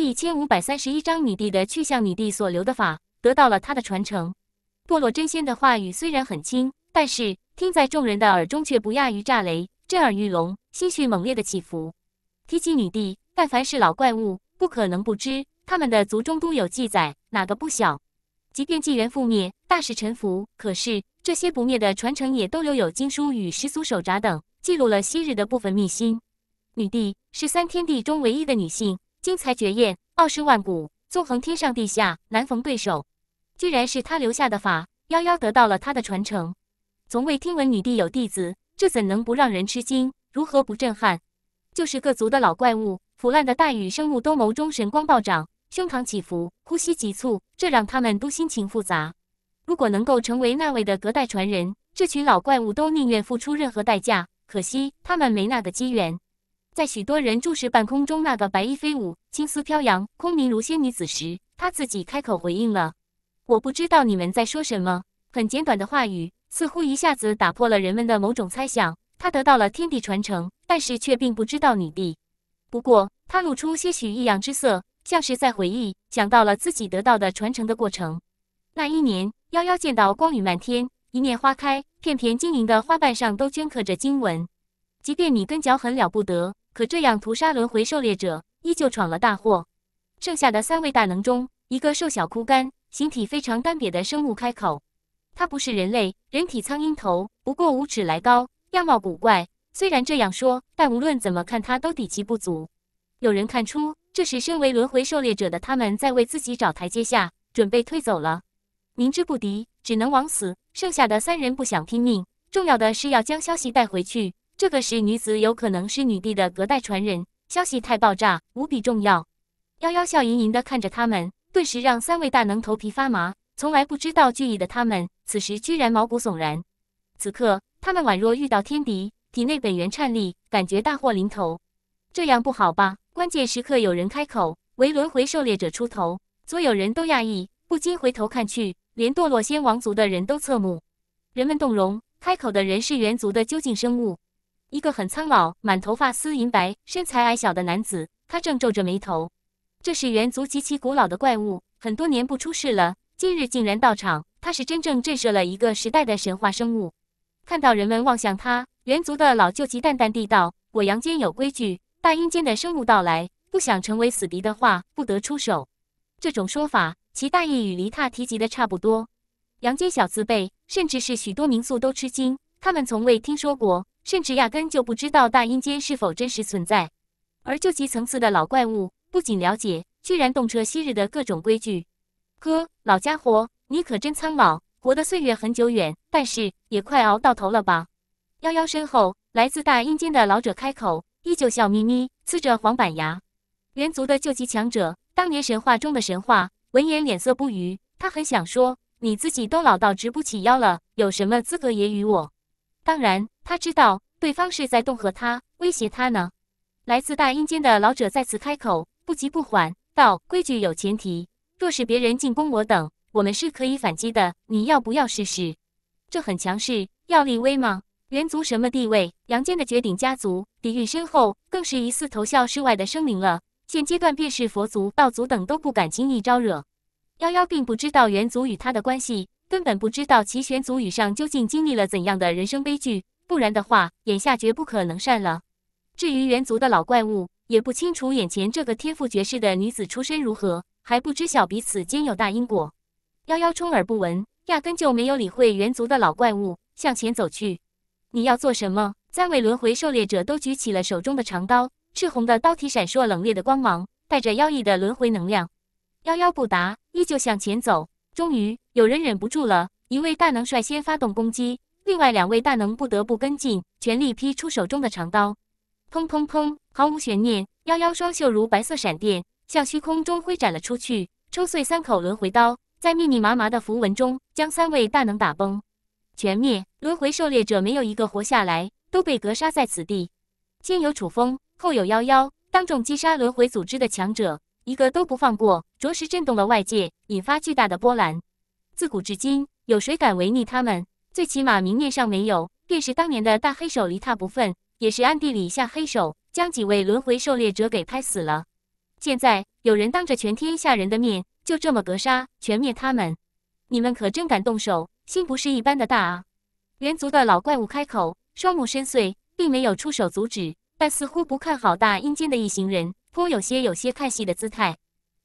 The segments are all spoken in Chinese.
第一千五百三十一章女帝的去向。女帝所留的法得到了她的传承。堕落真仙的话语虽然很轻，但是听在众人的耳中却不亚于炸雷，震耳欲聋，心绪猛烈的起伏。提起女帝，但凡是老怪物，不可能不知，他们的族中都有记载，哪个不晓？即便纪元覆灭，大势沉浮，可是这些不灭的传承也都留有经书与十俗手札等，记录了昔日的部分秘辛。女帝是三天地中唯一的女性。精彩绝艳，傲视万古，纵横天上地下，难逢对手。居然是他留下的法，夭夭得到了他的传承。从未听闻女帝有弟子，这怎能不让人吃惊？如何不震撼？就是各族的老怪物，腐烂的大禹生物都眸中神光暴涨，胸膛起伏，呼吸急促，这让他们都心情复杂。如果能够成为那位的隔代传人，这群老怪物都宁愿付出任何代价。可惜他们没那个机缘。在许多人注视半空中那个白衣飞舞、青丝飘扬、空明如仙女子时，她自己开口回应了：“我不知道你们在说什么。”很简短的话语，似乎一下子打破了人们的某种猜想。她得到了天地传承，但是却并不知道女帝。不过，她露出些许异样之色，像是在回忆，想到了自己得到的传承的过程。那一年，夭夭见到光雨漫天，一念花开，片片晶莹的花瓣上都镌刻着经文。即便你跟脚很了不得。可这样屠杀轮回狩猎者，依旧闯了大祸。剩下的三位大能中，一个瘦小枯干、形体非常干瘪的生物开口：“他不是人类，人体苍蝇头，不过五尺来高，样貌古怪。虽然这样说，但无论怎么看，他都底气不足。”有人看出，这是身为轮回狩猎者的他们在为自己找台阶下，准备退走了。明知不敌，只能枉死。剩下的三人不想拼命，重要的是要将消息带回去。这个石女子有可能是女帝的隔代传人，消息太爆炸，无比重要。妖妖笑盈盈地看着他们，顿时让三位大能头皮发麻。从来不知道惧意的他们，此时居然毛骨悚然。此刻他们宛若遇到天敌，体内本源颤栗，感觉大祸临头。这样不好吧？关键时刻有人开口，为轮回狩猎者出头，所有人都讶异，不禁回头看去，连堕落仙王族的人都侧目。人们动容，开口的人是猿族的究竟生物。一个很苍老、满头发丝银白、身材矮小的男子，他正皱着眉头。这是猿族极其古老的怪物，很多年不出世了，今日竟然到场。他是真正震慑了一个时代的神话生物。看到人们望向他，猿族的老旧气淡淡地道：“我阳间有规矩，大阴间的生物到来，不想成为死敌的话，不得出手。”这种说法，其大意与黎他提及的差不多。阳间小字辈，甚至是许多民宿都吃惊，他们从未听说过。甚至压根就不知道大阴间是否真实存在，而救急层次的老怪物不仅了解，居然洞彻昔日的各种规矩。哥，老家伙，你可真苍老，活的岁月很久远，但是也快熬到头了吧？幺幺身后，来自大阴间的老者开口，依旧笑眯眯，呲着黄板牙。猿族的救急强者，当年神话中的神话。闻言脸色不愉，他很想说：“你自己都老到直不起腰了，有什么资格言揄我？”当然，他知道对方是在恫吓他，威胁他呢。来自大阴间的老者再次开口，不急不缓道：“规矩有前提，若是别人进攻我等，我们是可以反击的。你要不要试试？”这很强势，要立威吗？猿族什么地位？阳间的绝顶家族，底蕴深厚，更是一次投效世外的生灵了。现阶段，便是佛族、道族等都不敢轻易招惹。夭夭并不知道猿族与他的关系。根本不知道齐玄祖羽上究竟经历了怎样的人生悲剧，不然的话，眼下绝不可能善了。至于猿族的老怪物，也不清楚眼前这个天赋绝世的女子出身如何，还不知晓彼此间有大因果。夭夭充耳不闻，压根就没有理会猿族的老怪物，向前走去。你要做什么？三位轮回狩猎者都举起了手中的长刀，赤红的刀体闪烁冷冽的光芒，带着妖异的轮回能量。夭夭不答，依旧向前走。终于有人忍不住了，一位大能率先发动攻击，另外两位大能不得不跟进，全力劈出手中的长刀。砰砰砰，毫无悬念，妖妖双袖如白色闪电，向虚空中挥斩了出去，冲碎三口轮回刀，在密密麻麻的符文中，将三位大能打崩，全灭。轮回狩猎者没有一个活下来，都被格杀在此地。先有楚风，后有妖妖，当众击杀轮回组织的强者。一个都不放过，着实震动了外界，引发巨大的波澜。自古至今，有谁敢违逆他们？最起码明面上没有，便是当年的大黑手离他不忿，也是暗地里下黑手，将几位轮回狩猎者给拍死了。现在有人当着全天下人的面就这么格杀全灭他们，你们可真敢动手，心不是一般的大啊！人族的老怪物开口，双目深邃，并没有出手阻止，但似乎不看好大阴间的一行人。颇有些有些看戏的姿态。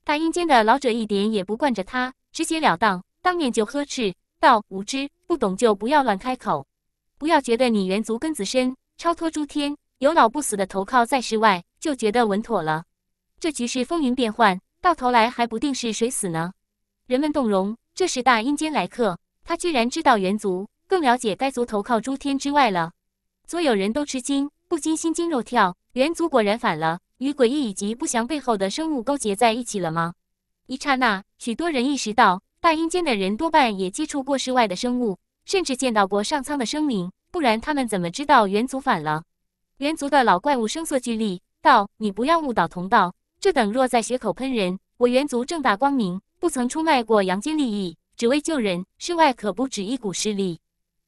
大阴间的老者一点也不惯着他，直截了当，当面就呵斥道：“无知不懂就不要乱开口，不要觉得你猿族根子深，超脱诸天，有老不死的投靠在世外，就觉得稳妥了。这局势风云变幻，到头来还不定是谁死呢。”人们动容。这时，大阴间来客，他居然知道猿族，更了解该族投靠诸天之外了。所有人都吃惊，不禁心惊肉跳。猿族果然反了。与诡异以及不祥背后的生物勾结在一起了吗？一刹那，许多人意识到，大阴间的人多半也接触过世外的生物，甚至见到过上苍的生灵，不然他们怎么知道猿族反了？猿族的老怪物声色俱厉道：“你不要误导同道，这等若在血口喷人。我猿族正大光明，不曾出卖过阳间利益，只为救人。世外可不止一股势力。”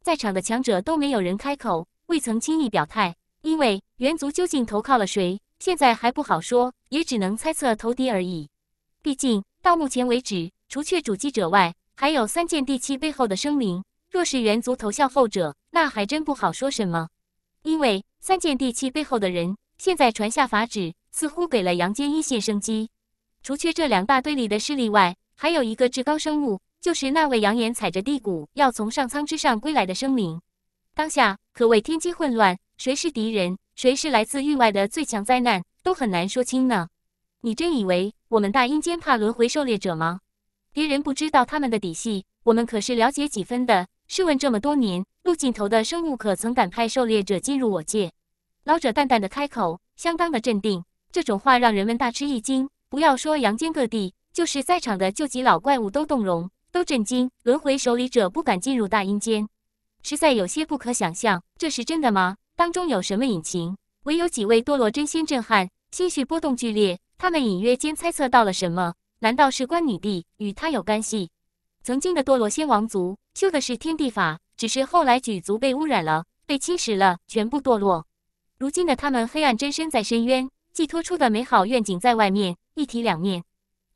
在场的强者都没有人开口，未曾轻易表态，因为猿族究竟投靠了谁？现在还不好说，也只能猜测投敌而已。毕竟到目前为止，除却主祭者外，还有三件地契背后的生灵。若是猿族投效后者，那还真不好说什么。因为三件地契背后的人，现在传下法旨，似乎给了阳间一线生机。除却这两大堆里的势力外，还有一个至高生物，就是那位扬言踩着地谷要从上苍之上归来的生灵。当下可谓天机混乱，谁是敌人？谁是来自域外的最强灾难，都很难说清呢。你真以为我们大阴间怕轮回狩猎者吗？别人不知道他们的底细，我们可是了解几分的。试问这么多年，陆尽头的生物可曾敢派狩猎者进入我界？老者淡淡的开口，相当的镇定。这种话让人们大吃一惊。不要说阳间各地，就是在场的救急老怪物都动容，都震惊。轮回守礼者不敢进入大阴间，实在有些不可想象。这是真的吗？当中有什么隐情？唯有几位堕落真仙震撼，心绪波动剧烈。他们隐约间猜测到了什么？难道是关女帝与他有干系？曾经的堕落仙王族修的是天地法，只是后来举族被污染了，被侵蚀了，全部堕落。如今的他们，黑暗真身在深渊，寄托出的美好愿景在外面，一体两面。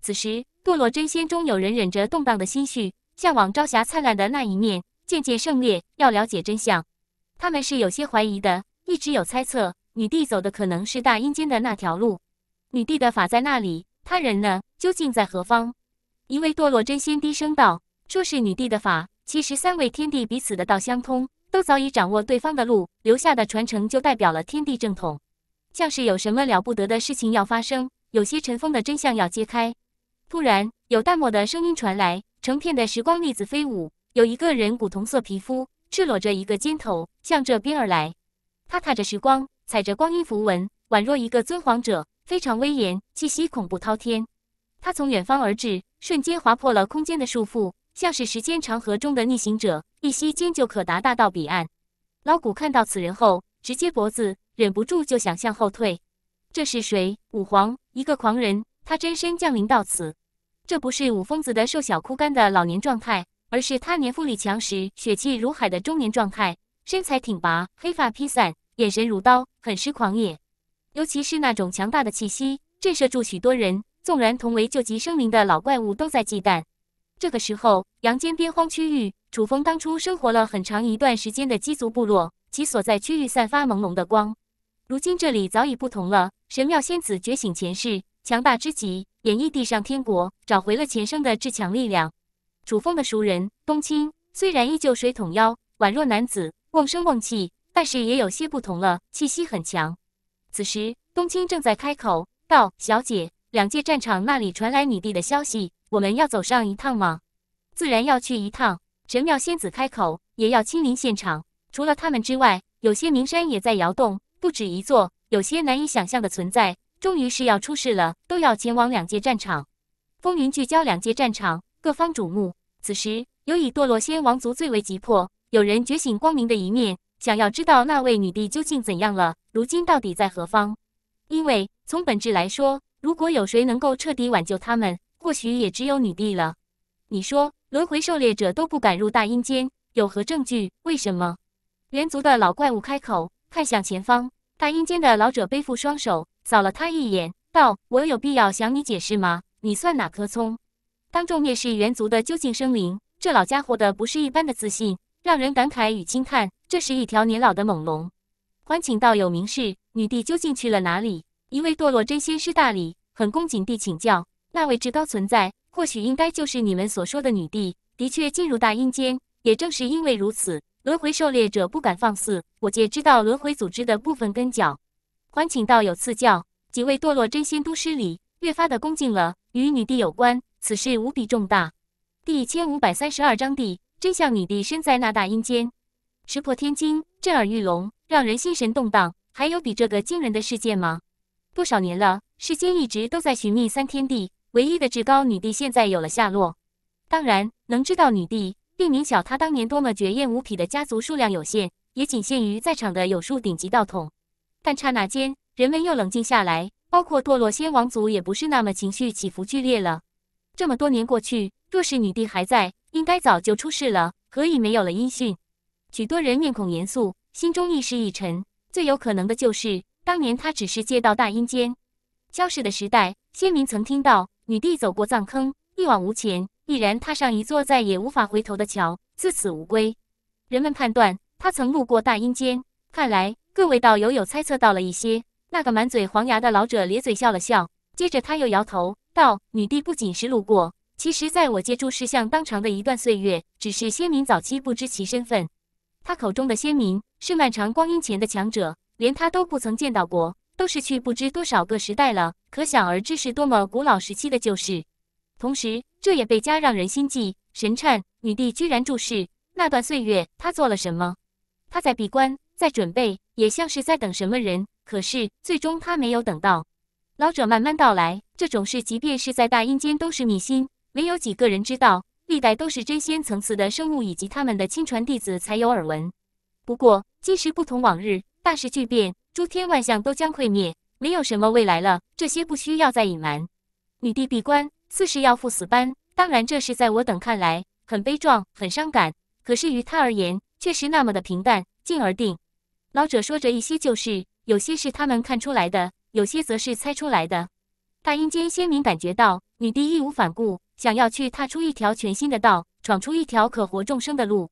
此时，堕落真仙中有人忍着动荡的心绪，向往朝霞灿烂的那一面，渐渐胜烈，要了解真相。他们是有些怀疑的，一直有猜测，女帝走的可能是大阴间的那条路，女帝的法在那里，他人呢？究竟在何方？一位堕落真仙低声道：“说是女帝的法，其实三位天帝彼此的道相通，都早已掌握对方的路，留下的传承就代表了天地正统，像是有什么了不得的事情要发生，有些尘封的真相要揭开。”突然，有淡漠的声音传来，成片的时光粒子飞舞，有一个人，古铜色皮肤。赤裸着一个肩头，向这边而来。他踏着时光，踩着光阴符文，宛若一个尊皇者，非常威严，气息恐怖滔天。他从远方而至，瞬间划破了空间的束缚，像是时间长河中的逆行者，一息间就可达大道彼岸。老古看到此人后，直接脖子忍不住就想向后退。这是谁？五皇，一个狂人。他真身降临到此，这不是五疯子的瘦小枯干的老年状态。而是他年富力强时，血气如海的中年状态，身材挺拔，黑发披散，眼神如刀，很是狂野。尤其是那种强大的气息，震慑住许多人。纵然同为救急生灵的老怪物，都在忌惮。这个时候，阳间边荒区域，楚风当初生活了很长一段时间的姬族部落，其所在区域散发朦胧的光。如今这里早已不同了。神庙仙子觉醒前世，强大之极，演绎地上天国，找回了前生的至强力量。主峰的熟人冬青，虽然依旧水桶腰，宛若男子，瓮声瓮气，但是也有些不同了，气息很强。此时，冬青正在开口道：“小姐，两界战场那里传来你弟的消息，我们要走上一趟吗？”“自然要去一趟。”神庙仙子开口，也要亲临现场。除了他们之外，有些名山也在摇动，不止一座，有些难以想象的存在，终于是要出事了，都要前往两界战场，风云聚焦两界战场，各方瞩目。此时，尤以堕落仙王族最为急迫。有人觉醒光明的一面，想要知道那位女帝究竟怎样了，如今到底在何方？因为从本质来说，如果有谁能够彻底挽救他们，或许也只有女帝了。你说，轮回狩猎者都不敢入大阴间，有何证据？为什么？连族的老怪物开口，看向前方。大阴间的老者背负双手，扫了他一眼，道：“我有必要向你解释吗？你算哪棵葱？”当众蔑视猿族的究竟生灵，这老家伙的不是一般的自信，让人感慨与惊叹。这是一条年老的猛龙。欢请道友明示，女帝究竟去了哪里？一位堕落真仙师大礼，很恭敬地请教。那位至高存在，或许应该就是你们所说的女帝。的确进入大阴间，也正是因为如此，轮回狩猎者不敢放肆。我界知道轮回组织的部分根脚。欢请道友赐教。几位堕落真仙都师礼，越发的恭敬了，与女帝有关。此事无比重大，第一千五百三十二章地真相。女帝身在那大阴间，石破天惊，震耳欲聋，让人心神动荡。还有比这个惊人的事件吗？多少年了，世间一直都在寻觅三天地唯一的至高女帝，现在有了下落。当然，能知道女帝，并明晓她当年多么绝艳无匹的家族数量有限，也仅限于在场的有数顶级道统。但刹那间，人们又冷静下来，包括堕落仙王族，也不是那么情绪起伏剧烈了。这么多年过去，若是女帝还在，应该早就出事了，何以没有了音讯？许多人面孔严肃，心中意识一沉。最有可能的就是当年她只是借到大阴间消失的时代，先民曾听到女帝走过葬坑，一往无前，毅然踏上一座再也无法回头的桥，自此无归。人们判断他曾路过大阴间。看来各位道友有猜测到了一些。那个满嘴黄牙的老者咧嘴笑了笑，接着他又摇头。道女帝不仅是路过，其实在我借触事像当长的一段岁月，只是先民早期不知其身份。他口中的先民是漫长光阴前的强者，连他都不曾见到过，都是去不知多少个时代了，可想而知是多么古老时期的旧事。同时，这也倍加让人心悸神颤。女帝居然注视那段岁月，他做了什么？他在闭关，在准备，也像是在等什么人。可是，最终他没有等到。老者慢慢道来，这种事即便是在大阴间都是秘辛，没有几个人知道。历代都是真仙层次的生物以及他们的亲传弟子才有耳闻。不过今时不同往日，大势巨变，诸天万象都将溃灭，没有什么未来了。这些不需要再隐瞒。女帝闭关，似是要赴死般。当然，这是在我等看来很悲壮、很伤感，可是于他而言，却是那么的平淡。静而定。老者说着一些旧事，有些是他们看出来的。有些则是猜出来的。大阴间先民感觉到女帝义无反顾，想要去踏出一条全新的道，闯出一条可活众生的路。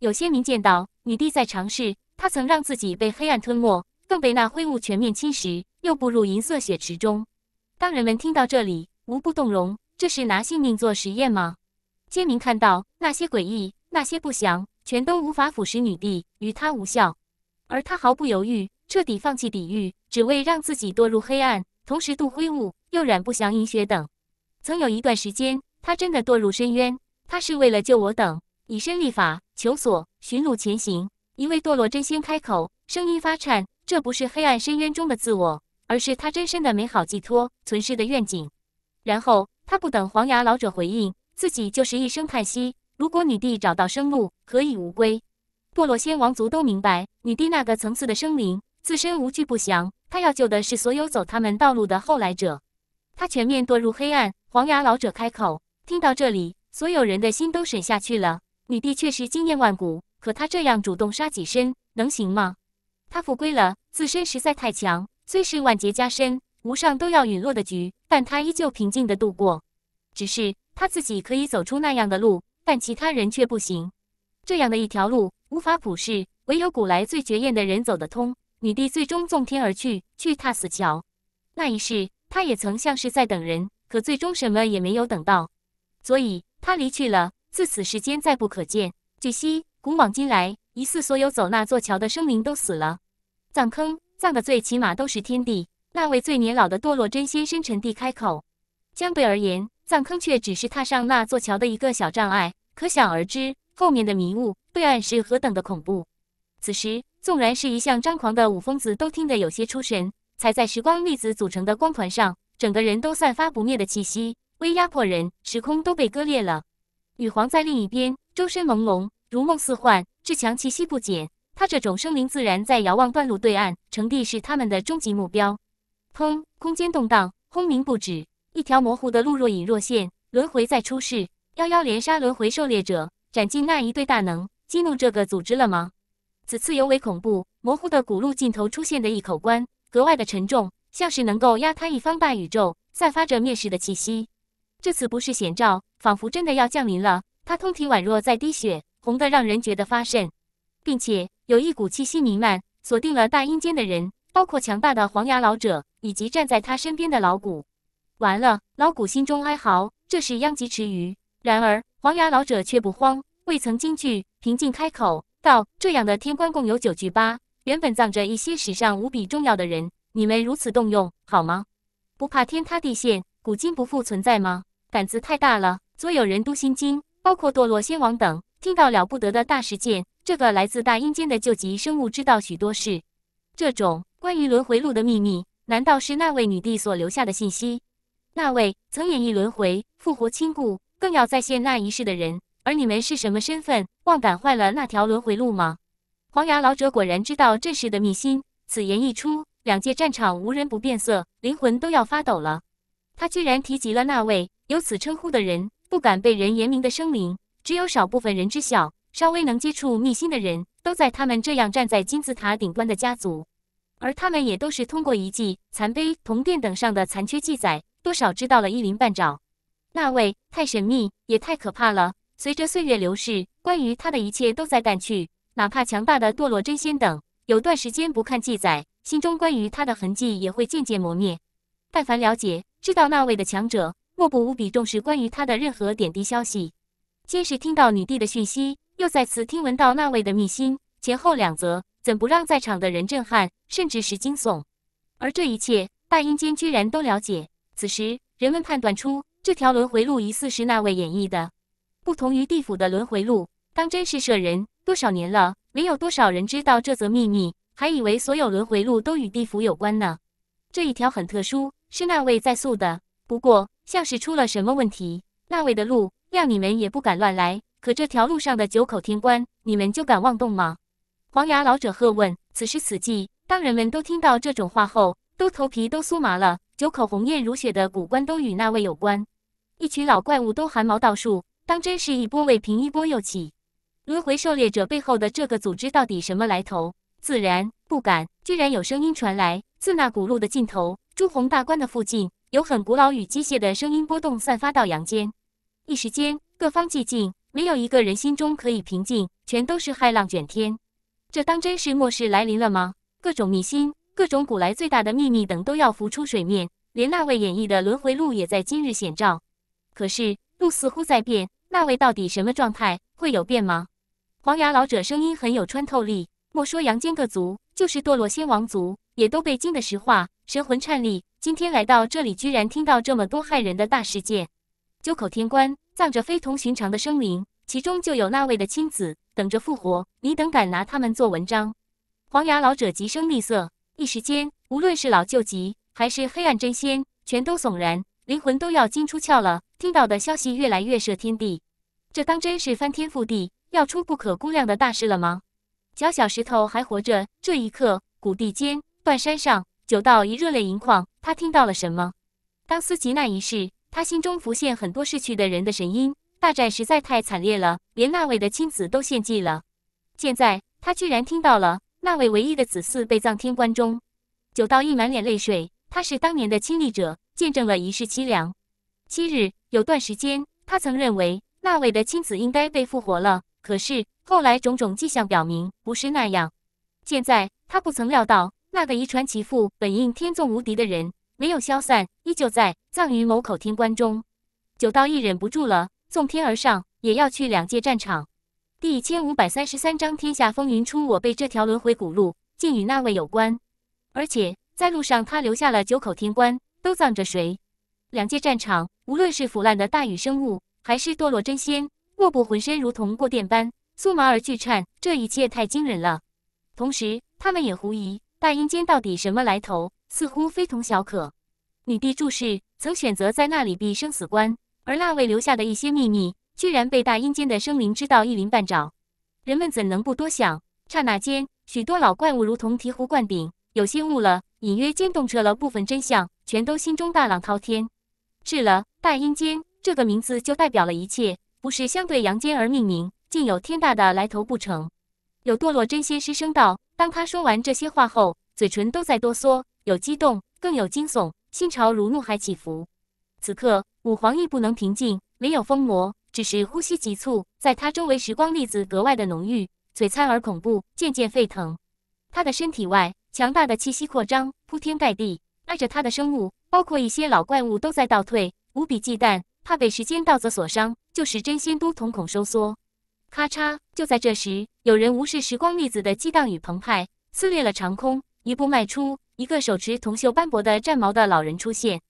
有仙民见到女帝在尝试，她曾让自己被黑暗吞没，更被那灰雾全面侵蚀，又步入银色血池中。当人们听到这里，无不动容。这是拿性命做实验吗？仙民看到那些诡异，那些不祥，全都无法腐蚀女帝，与他无效，而他毫不犹豫，彻底放弃抵御。只为让自己堕入黑暗，同时渡灰雾，又染不祥银雪等。曾有一段时间，他真的堕入深渊。他是为了救我等，以身立法，求索寻路前行。一位堕落真仙开口，声音发颤：“这不是黑暗深渊中的自我，而是他真身的美好寄托，存世的愿景。”然后他不等黄牙老者回应，自己就是一声叹息：“如果女帝找到生路，何以无归？”堕落仙王族都明白，女帝那个层次的生灵。自身无惧不祥，他要救的是所有走他们道路的后来者。他全面堕入黑暗。黄牙老者开口，听到这里，所有人的心都沈下去了。女帝确实惊艳万古，可她这样主动杀己身，能行吗？她复归了，自身实在太强，虽是万劫加身、无上都要陨落的局，但她依旧平静的度过。只是她自己可以走出那样的路，但其他人却不行。这样的一条路，无法普世，唯有古来最绝艳的人走得通。女帝最终纵天而去，去踏死桥。那一世，她也曾像是在等人，可最终什么也没有等到，所以她离去了。自此，时间再不可见。据悉，古往今来，疑似所有走那座桥的生灵都死了。葬坑葬的最起码都是天帝，那位最年老的堕落真仙深沉地开口。相对而言，葬坑却只是踏上那座桥的一个小障碍，可想而知，后面的迷雾对岸是何等的恐怖。此时。纵然是一向张狂的武疯子，都听得有些出神，踩在时光粒子组成的光团上，整个人都散发不灭的气息，威压迫人，时空都被割裂了。女皇在另一边，周身朦胧，如梦似幻，至强气息不减。他这种生灵自然在遥望断路对岸，成帝是他们的终极目标。砰！空间动荡，轰鸣不止，一条模糊的路若隐若现。轮回在出世，幺幺连杀轮回狩猎者，斩尽那一对大能，激怒这个组织了吗？此次尤为恐怖，模糊的古路尽头出现的一口棺，格外的沉重，像是能够压塌一方半宇宙，散发着灭世的气息。这次不是显照，仿佛真的要降临了。它通体宛若在滴血，红的让人觉得发瘆，并且有一股气息弥漫，锁定了大阴间的人，包括强大的黄牙老者以及站在他身边的老古。完了，老古心中哀嚎，这是殃及池鱼。然而黄牙老者却不慌，未曾惊惧，平静开口。这样的天官共有九具八，原本葬着一些史上无比重要的人，你们如此动用，好吗？不怕天塌地陷，古今不复存在吗？胆子太大了，所有人都心惊，包括堕落仙王等，听到了不得的大事件。这个来自大阴间的救急生物知道许多事，这种关于轮回路的秘密，难道是那位女帝所留下的信息？那位曾演绎轮回，复活亲故，更要再现那一世的人。而你们是什么身份？妄敢坏了那条轮回路吗？黄牙老者果然知道这事的秘辛。此言一出，两界战场无人不变色，灵魂都要发抖了。他居然提及了那位有此称呼的人，不敢被人言明的生灵，只有少部分人知晓。稍微能接触秘心的人，都在他们这样站在金字塔顶端的家族。而他们也都是通过遗迹、残碑、铜殿等上的残缺记载，多少知道了一鳞半爪。那位太神秘，也太可怕了。随着岁月流逝，关于他的一切都在淡去，哪怕强大的堕落真仙等，有段时间不看记载，心中关于他的痕迹也会渐渐磨灭。但凡了解、知道那位的强者，莫不无比重视关于他的任何点滴消息。先是听到女帝的讯息，又再次听闻到那位的秘辛，前后两则，怎不让在场的人震撼，甚至是惊悚？而这一切，大阴间居然都了解。此时，人们判断出这条轮回路疑似是那位演绎的。不同于地府的轮回路，当真是摄人多少年了，没有多少人知道这则秘密，还以为所有轮回路都与地府有关呢。这一条很特殊，是那位在宿的，不过像是出了什么问题。那位的路，谅你们也不敢乱来。可这条路上的九口天官，你们就敢妄动吗？黄牙老者喝问。此时此际，当人们都听到这种话后，都头皮都酥麻了。九口红艳如血的古棺都与那位有关，一群老怪物都汗毛倒竖。当真是一波未平，一波又起。轮回狩猎者背后的这个组织到底什么来头？自然不敢。居然有声音传来，自那古路的尽头，朱红大关的附近，有很古老与机械的声音波动散发到阳间。一时间，各方寂静，没有一个人心中可以平静，全都是骇浪卷天。这当真是末世来临了吗？各种秘辛，各种古来最大的秘密等都要浮出水面。连那位演绎的轮回路也在今日显照。可是，路似乎在变。那位到底什么状态？会有变吗？黄牙老者声音很有穿透力，莫说阳间各族，就是堕落仙王族，也都被惊得石化，神魂颤栗。今天来到这里，居然听到这么多骇人的大事件。九口天棺葬着非同寻常的生灵，其中就有那位的亲子，等着复活。你等敢拿他们做文章？黄牙老者急声厉色，一时间，无论是老旧疾还是黑暗真仙，全都悚然。灵魂都要惊出窍了！听到的消息越来越摄天地，这当真是翻天覆地，要出不可估量的大事了吗？小小石头还活着，这一刻，谷地间、断山上，九道一热泪盈眶。他听到了什么？当思及那一世，他心中浮现很多逝去的人的神音。大战实在太惨烈了，连那位的亲子都献祭了。现在，他居然听到了那位唯一的子嗣被葬天棺中。九道一满脸泪水，他是当年的亲历者。见证了一世凄凉。七日有段时间，他曾认为那位的亲子应该被复活了，可是后来种种迹象表明不是那样。现在他不曾料到，那个遗传其父本应天纵无敌的人没有消散，依旧在葬于某口天棺中。九道一忍不住了，纵天而上，也要去两界战场。第一千五百三十三章：天下风云出我辈，这条轮回古路竟与那位有关，而且在路上他留下了九口天棺。都葬着谁？两界战场，无论是腐烂的大禹生物，还是堕落真仙，莫不浑身如同过电般酥麻而巨颤。这一切太惊人了。同时，他们也狐疑大阴间到底什么来头，似乎非同小可。女帝注视曾选择在那里避生死关，而那位留下的一些秘密，居然被大阴间的生灵知道一鳞半爪。人们怎能不多想？刹那间，许多老怪物如同醍醐灌顶，有些悟了，隐约间洞彻了部分真相。全都心中大浪滔天，是了，大阴间这个名字就代表了一切，不是相对阳间而命名，竟有天大的来头不成？有堕落真仙失声道。当他说完这些话后，嘴唇都在哆嗦，有激动，更有惊悚，心潮如怒海起伏。此刻，五皇亦不能平静，没有疯魔，只是呼吸急促。在他周围，时光粒子格外的浓郁、璀璨而恐怖，渐渐沸腾。他的身体外，强大的气息扩张，铺天盖地。挨着他的生物，包括一些老怪物，都在倒退，无比忌惮，怕被时间道则所伤。就是真仙都瞳孔收缩。咔嚓！就在这时，有人无视时光粒子的激荡与澎湃，撕裂了长空，一步迈出，一个手持铜锈斑驳的战矛的老人出现，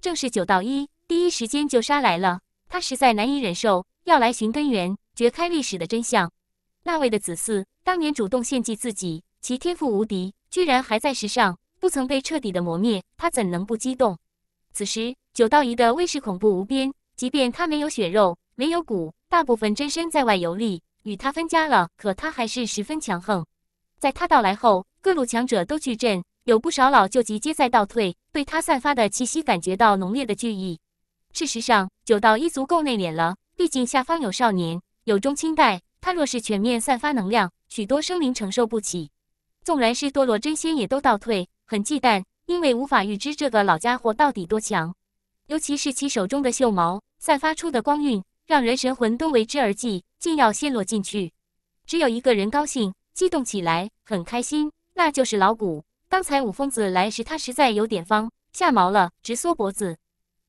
正是九道一。第一时间就杀来了。他实在难以忍受，要来寻根源，掘开历史的真相。那位的子嗣当年主动献祭自己，其天赋无敌，居然还在世上。不曾被彻底的磨灭，他怎能不激动？此时九道一的威势恐怖无边，即便他没有血肉，没有骨，大部分真身在外游历，与他分家了，可他还是十分强横。在他到来后，各路强者都聚阵，有不少老旧级皆在倒退，对他散发的气息感觉到浓烈的惧意。事实上，九道一足够内敛了，毕竟下方有少年，有中青代，他若是全面散发能量，许多生灵承受不起。纵然是堕落真仙，也都倒退。很忌惮，因为无法预知这个老家伙到底多强，尤其是其手中的秀毛散发出的光晕，让人神魂都为之而悸，竟要陷落进去。只有一个人高兴、激动起来，很开心，那就是老古。刚才五疯子来时，他实在有点方，吓毛了，直缩脖子。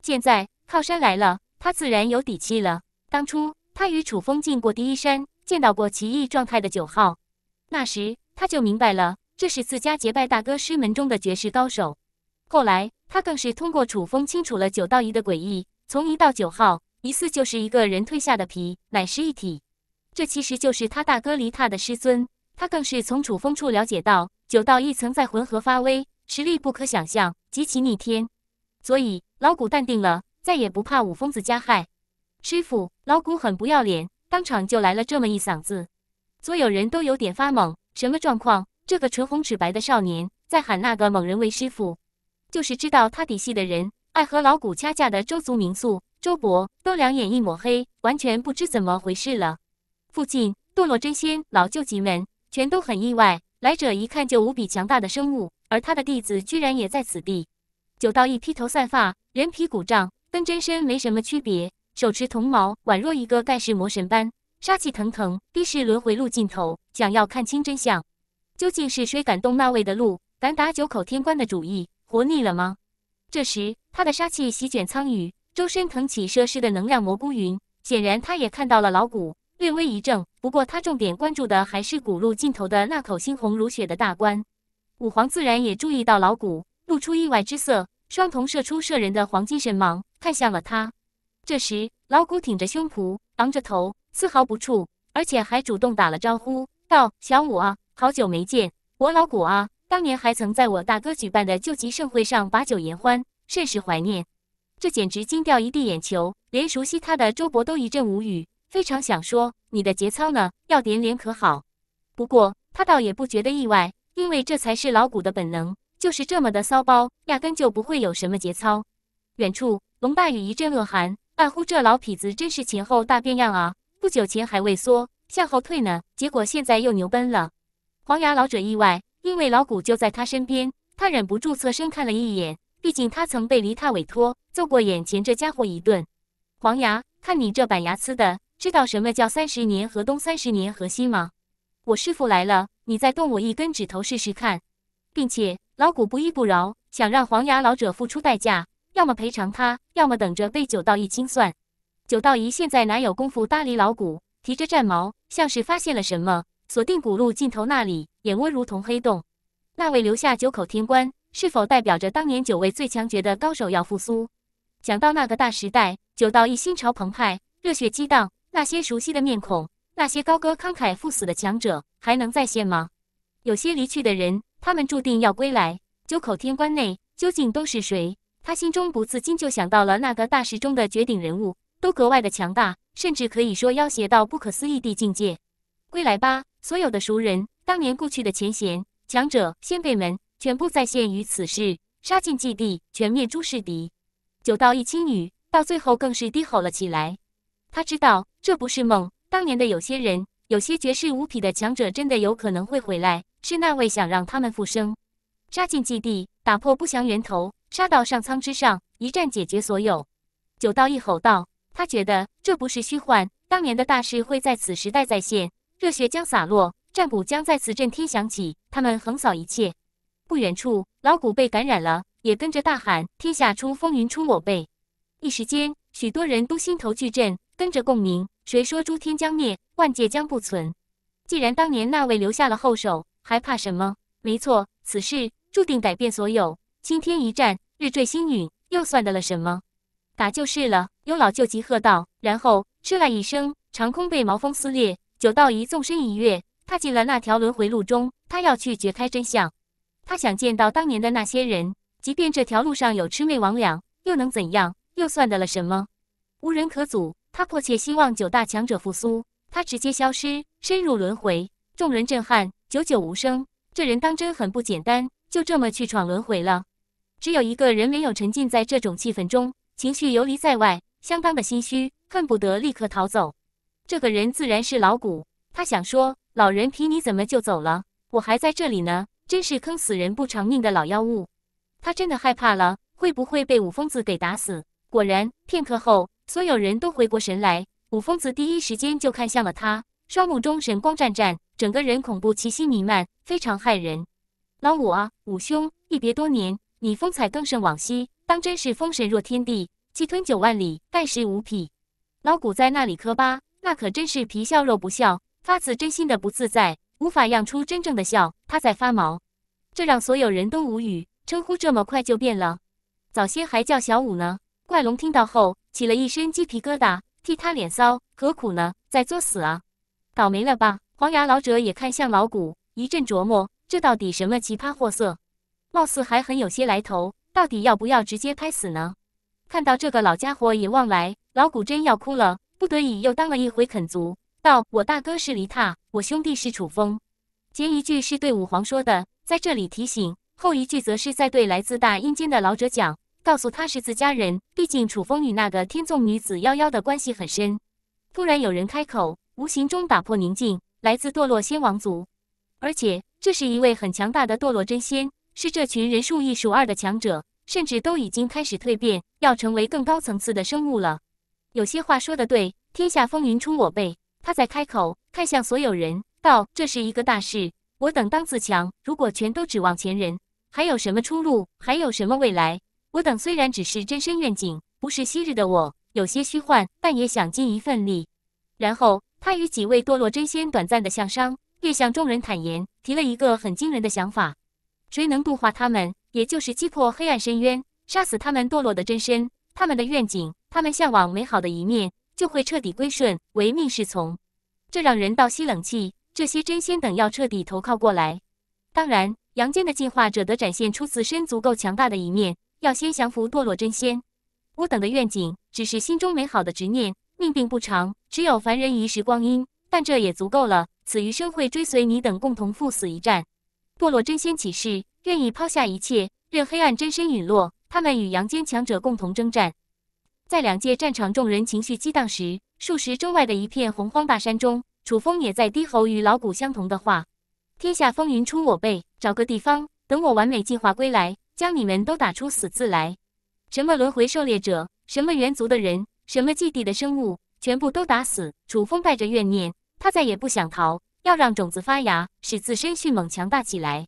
现在靠山来了，他自然有底气了。当初他与楚风进过第一山，见到过奇异状态的九号，那时他就明白了。这是自家结拜大哥师门中的绝世高手，后来他更是通过楚风清楚了九道一的诡异，从一到九号疑似就是一个人蜕下的皮，乃是一体。这其实就是他大哥离他的师尊。他更是从楚风处了解到，九道一曾在浑河发威，实力不可想象，极其逆天。所以老古淡定了，再也不怕五疯子加害。师傅，老古很不要脸，当场就来了这么一嗓子，所有人都有点发懵，什么状况？这个唇红齿白的少年在喊那个猛人为师傅，就是知道他底细的人，爱和老古掐架的周族名宿周伯，都两眼一抹黑，完全不知怎么回事了。附近堕落真仙、老旧级门全都很意外，来者一看就无比强大的生物，而他的弟子居然也在此地。九道一披头散发，人皮骨胀，跟真身没什么区别，手持铜矛，宛若一个盖世魔神般，杀气腾腾，逼视轮回路尽头，想要看清真相。究竟是谁敢动那位的路，敢打九口天官的主意？活腻了吗？这时，他的杀气席卷苍宇，周身腾起摄氏的能量蘑菇云。显然，他也看到了老古，略微一怔。不过，他重点关注的还是古路尽头的那口猩红如血的大棺。五皇自然也注意到老古，露出意外之色，双瞳射出慑人的黄金神芒，看向了他。这时，老古挺着胸脯，昂着头，丝毫不怵，而且还主动打了招呼，道：“小五啊。”好久没见，我老谷啊！当年还曾在我大哥举办的救济盛会上把酒言欢，甚是怀念。这简直惊掉一地眼球，连熟悉他的周伯都一阵无语，非常想说：“你的节操呢？要点脸可好？”不过他倒也不觉得意外，因为这才是老谷的本能，就是这么的骚包，压根就不会有什么节操。远处，龙大宇一阵恶寒，暗呼：“这老痞子真是前后大变样啊！不久前还畏缩向后退呢，结果现在又牛奔了。”黄牙老者意外，因为老谷就在他身边，他忍不住侧身看了一眼。毕竟他曾被黎太委托揍过眼前这家伙一顿。黄牙，看你这板牙呲的，知道什么叫三十年河东，三十年河西吗？我师傅来了，你再动我一根指头试试看！并且老谷不依不饶，想让黄牙老者付出代价，要么赔偿他，要么等着被九道一清算。九道一现在哪有功夫搭理老谷？提着战矛，像是发现了什么。锁定古路尽头那里，眼窝如同黑洞。那位留下九口天棺，是否代表着当年九位最强绝的高手要复苏？讲到那个大时代，九道义心潮澎湃，热血激荡。那些熟悉的面孔，那些高歌慷慨赴死的强者，还能再现吗？有些离去的人，他们注定要归来。九口天棺内究竟都是谁？他心中不自禁就想到了那个大世中的绝顶人物，都格外的强大，甚至可以说要邪到不可思议的境界。归来吧。所有的熟人，当年故去的前贤、强者先辈们全部再现于此世，杀尽祭地，全灭诸世敌。九道一轻语，到最后更是低吼了起来。他知道这不是梦，当年的有些人，有些绝世无匹的强者，真的有可能会回来。是那位想让他们复生，杀尽祭地，打破不祥源头，杀到上苍之上，一战解决所有。九道一吼道，他觉得这不是虚幻，当年的大事会在此时代再现。热血将洒落，战鼓将再次震天响起。他们横扫一切。不远处，老古被感染了，也跟着大喊：“天下出风云，出我辈！”一时间，许多人都心头巨震，跟着共鸣。谁说诸天将灭，万界将不存？既然当年那位留下了后手，还怕什么？没错，此事注定改变所有。青天一战，日坠星陨，又算得了什么？打就是了。有老就急喝道，然后嗤啦一声，长空被毛风撕裂。九道一纵身一跃，踏进了那条轮回路中。他要去掘开真相，他想见到当年的那些人。即便这条路上有魑魅魍魉，又能怎样？又算得了什么？无人可阻。他迫切希望九大强者复苏。他直接消失，深入轮回。众人震撼，久久无声。这人当真很不简单，就这么去闯轮回了。只有一个人没有沉浸在这种气氛中，情绪游离在外，相当的心虚，恨不得立刻逃走。这个人自然是老古，他想说：“老人皮你怎么就走了？我还在这里呢！真是坑死人不偿命的老妖物！”他真的害怕了，会不会被五疯子给打死？果然，片刻后，所有人都回过神来。五疯子第一时间就看向了他，双目中神光湛湛，整个人恐怖气息弥漫，非常骇人。老五啊，五兄，一别多年，你风采更胜往昔，当真是风神若天地，气吞九万里，盖世无匹。老古在那里磕巴。那可真是皮笑肉不笑，发自真心的不自在，无法漾出真正的笑。他在发毛，这让所有人都无语。称呼这么快就变了，早些还叫小五呢。怪龙听到后起了一身鸡皮疙瘩，替他脸臊，何苦呢？在作死啊！倒霉了吧？黄牙老者也看向老古，一阵琢磨：这到底什么奇葩货色？貌似还很有些来头，到底要不要直接拍死呢？看到这个老家伙也望来，老古真要哭了。不得已又当了一回啃族，道：“我大哥是黎塔，我兄弟是楚风。”前一句是对武皇说的，在这里提醒；后一句则是在对来自大阴间的老者讲，告诉他是自家人。毕竟楚风与那个天纵女子夭夭的关系很深。突然有人开口，无形中打破宁静，来自堕落仙王族，而且这是一位很强大的堕落真仙，是这群人数一数二的强者，甚至都已经开始蜕变，要成为更高层次的生物了。有些话说的对，天下风云出我辈。他在开口，看向所有人，道：“这是一个大事，我等当自强。如果全都指望前人，还有什么出路？还有什么未来？我等虽然只是真身愿景，不是昔日的我，有些虚幻，但也想尽一份力。”然后，他与几位堕落真仙短暂的相商，便向众人坦言，提了一个很惊人的想法：谁能度化他们，也就是击破黑暗深渊，杀死他们堕落的真身。他们的愿景，他们向往美好的一面，就会彻底归顺，唯命是从。这让人倒吸冷气。这些真仙等要彻底投靠过来，当然，阳间的进化者得展现出自身足够强大的一面，要先降服堕落真仙。吾等的愿景，只是心中美好的执念，命并不长，只有凡人一时光阴，但这也足够了。此余生会追随你等，共同赴死一战。堕落真仙启誓，愿意抛下一切，任黑暗真身陨落。他们与阳间强者共同征战，在两界战场，众人情绪激荡时，数十州外的一片洪荒大山中，楚风也在低吼与老古相同的话：“天下风云出我辈，找个地方，等我完美计划归来，将你们都打出死字来！什么轮回狩猎者，什么猿族的人，什么祭地的生物，全部都打死！”楚风带着怨念，他再也不想逃，要让种子发芽，使自身迅猛强大起来。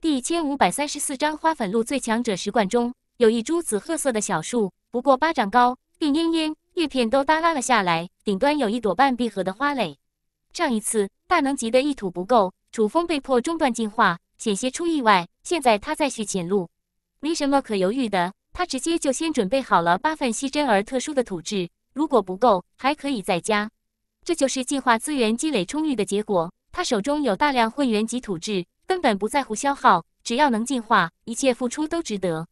第一千五百三十四章花粉路最强者石冠中。有一株紫褐色的小树，不过巴掌高，病恹恹，叶片都耷拉了下来，顶端有一朵半闭合的花蕾。上一次大能级的意土不够，楚风被迫中断进化，险些出意外。现在他再续前路，没什么可犹豫的，他直接就先准备好了八份稀珍而特殊的土质，如果不够还可以再加。这就是进化资源积累充裕的结果。他手中有大量混元级土质，根本不在乎消耗，只要能进化，一切付出都值得。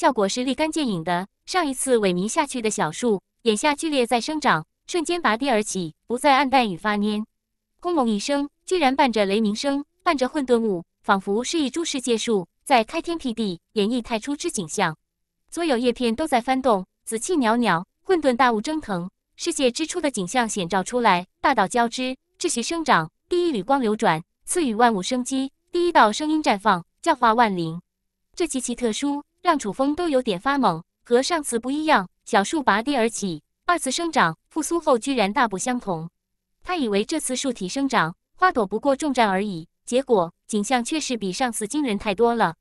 效果是立竿见影的。上一次萎靡下去的小树，眼下剧烈在生长，瞬间拔地而起，不再暗淡与发蔫。轰隆一声，居然伴着雷鸣声，伴着混沌雾，仿佛是一株世界树在开天辟地，演绎太初之景象。所有叶片都在翻动，紫气袅袅，混沌大雾蒸腾，世界之初的景象显照出来。大道交织，秩序生长，第一缕光流转，赐予万物生机。第一道声音绽放，教化万灵。这极其特殊。让楚风都有点发懵，和上次不一样。小树拔地而起，二次生长复苏后居然大不相同。他以为这次树体生长、花朵不过重绽而已，结果景象确实比上次惊人太多了。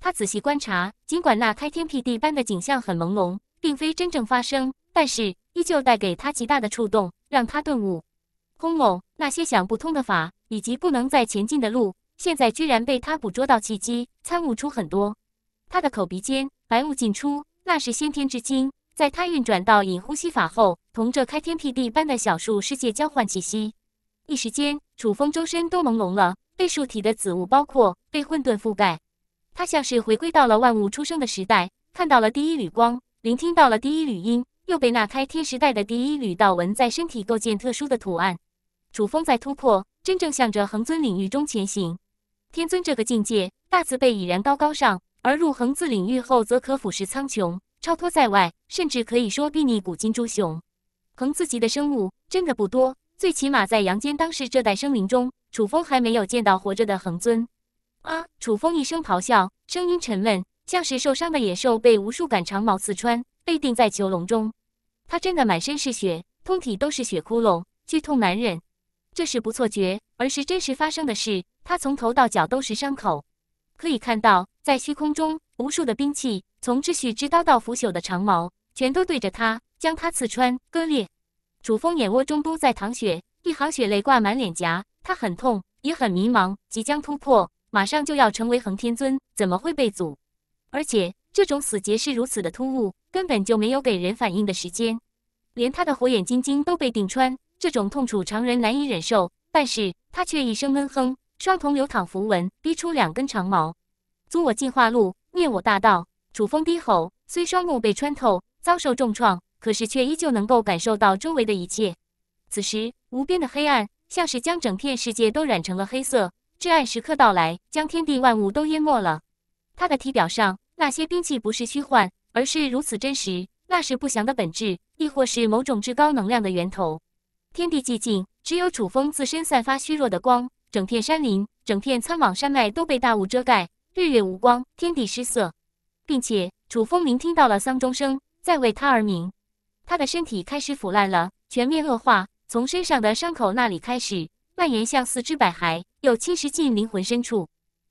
他仔细观察，尽管那开天辟地般的景象很朦胧，并非真正发生，但是依旧带给他极大的触动，让他顿悟。空某那些想不通的法，以及不能再前进的路，现在居然被他捕捉到契机，参悟出很多。他的口鼻间白雾进出，那是先天之精。在他运转到隐呼吸法后，同这开天辟地般的小树世界交换气息。一时间，楚风周身都朦胧了，被树体的紫雾包裹，被混沌覆盖。他像是回归到了万物出生的时代，看到了第一缕光，聆听到了第一缕音，又被那开天时代的第一缕道纹在身体构建特殊的图案。楚风在突破，真正向着恒尊领域中前行。天尊这个境界，大慈悲已然高高上，而入横字领域后，则可俯视苍穹，超脱在外，甚至可以说睥睨古今诸雄。横字级的生物真的不多，最起码在阳间当时这代生灵中，楚风还没有见到活着的恒尊。啊！楚风一声咆哮，声音沉闷，像是受伤的野兽被无数杆长矛刺穿，被钉在囚笼中。他真的满身是血，通体都是血窟窿，剧痛难忍。这是不错觉，而是真实发生的事。他从头到脚都是伤口，可以看到。在虚空中，无数的兵器，从秩序之刀到腐朽的长矛，全都对着他，将他刺穿、割裂。楚风眼窝中都在淌血，一行血泪挂满脸颊，他很痛，也很迷茫。即将突破，马上就要成为恒天尊，怎么会被阻？而且这种死结是如此的突兀，根本就没有给人反应的时间，连他的火眼金睛都被顶穿。这种痛楚常人难以忍受，但是他却一声闷哼，双瞳流淌符文，逼出两根长矛。阻我进化路，灭我大道！楚风低吼，虽双目被穿透，遭受重创，可是却依旧能够感受到周围的一切。此时，无边的黑暗像是将整片世界都染成了黑色，至暗时刻到来，将天地万物都淹没了。他的体表上那些兵器不是虚幻，而是如此真实，那是不祥的本质，亦或是某种至高能量的源头。天地寂静，只有楚风自身散发虚弱的光。整片山林，整片苍茫山脉都被大雾遮盖。日月无光，天地失色，并且楚风鸣听到了丧钟声在为他而鸣。他的身体开始腐烂了，全面恶化，从身上的伤口那里开始蔓延向四肢百骸，又侵蚀进灵魂深处。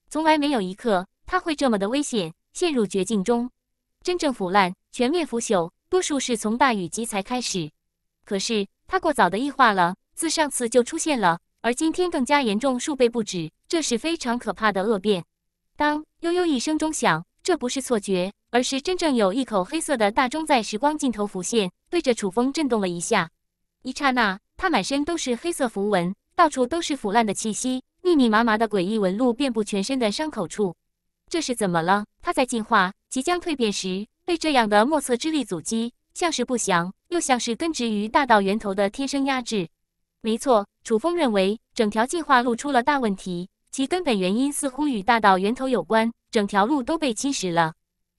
从来没有一刻他会这么的危险，陷入绝境中。真正腐烂、全面腐朽，多数是从大雨集才开始。可是他过早的异化了，自上次就出现了，而今天更加严重数倍不止，这是非常可怕的恶变。当悠悠一声钟响，这不是错觉，而是真正有一口黑色的大钟在时光尽头浮现，对着楚风震动了一下。一刹那，他满身都是黑色符文，到处都是腐烂的气息，密密麻麻的诡异纹路遍布全身的伤口处。这是怎么了？他在进化即将蜕变时，被这样的莫测之力阻击，像是不祥，又像是根植于大道源头的天生压制。没错，楚风认为整条进化路出了大问题。其根本原因似乎与大道源头有关，整条路都被侵蚀了。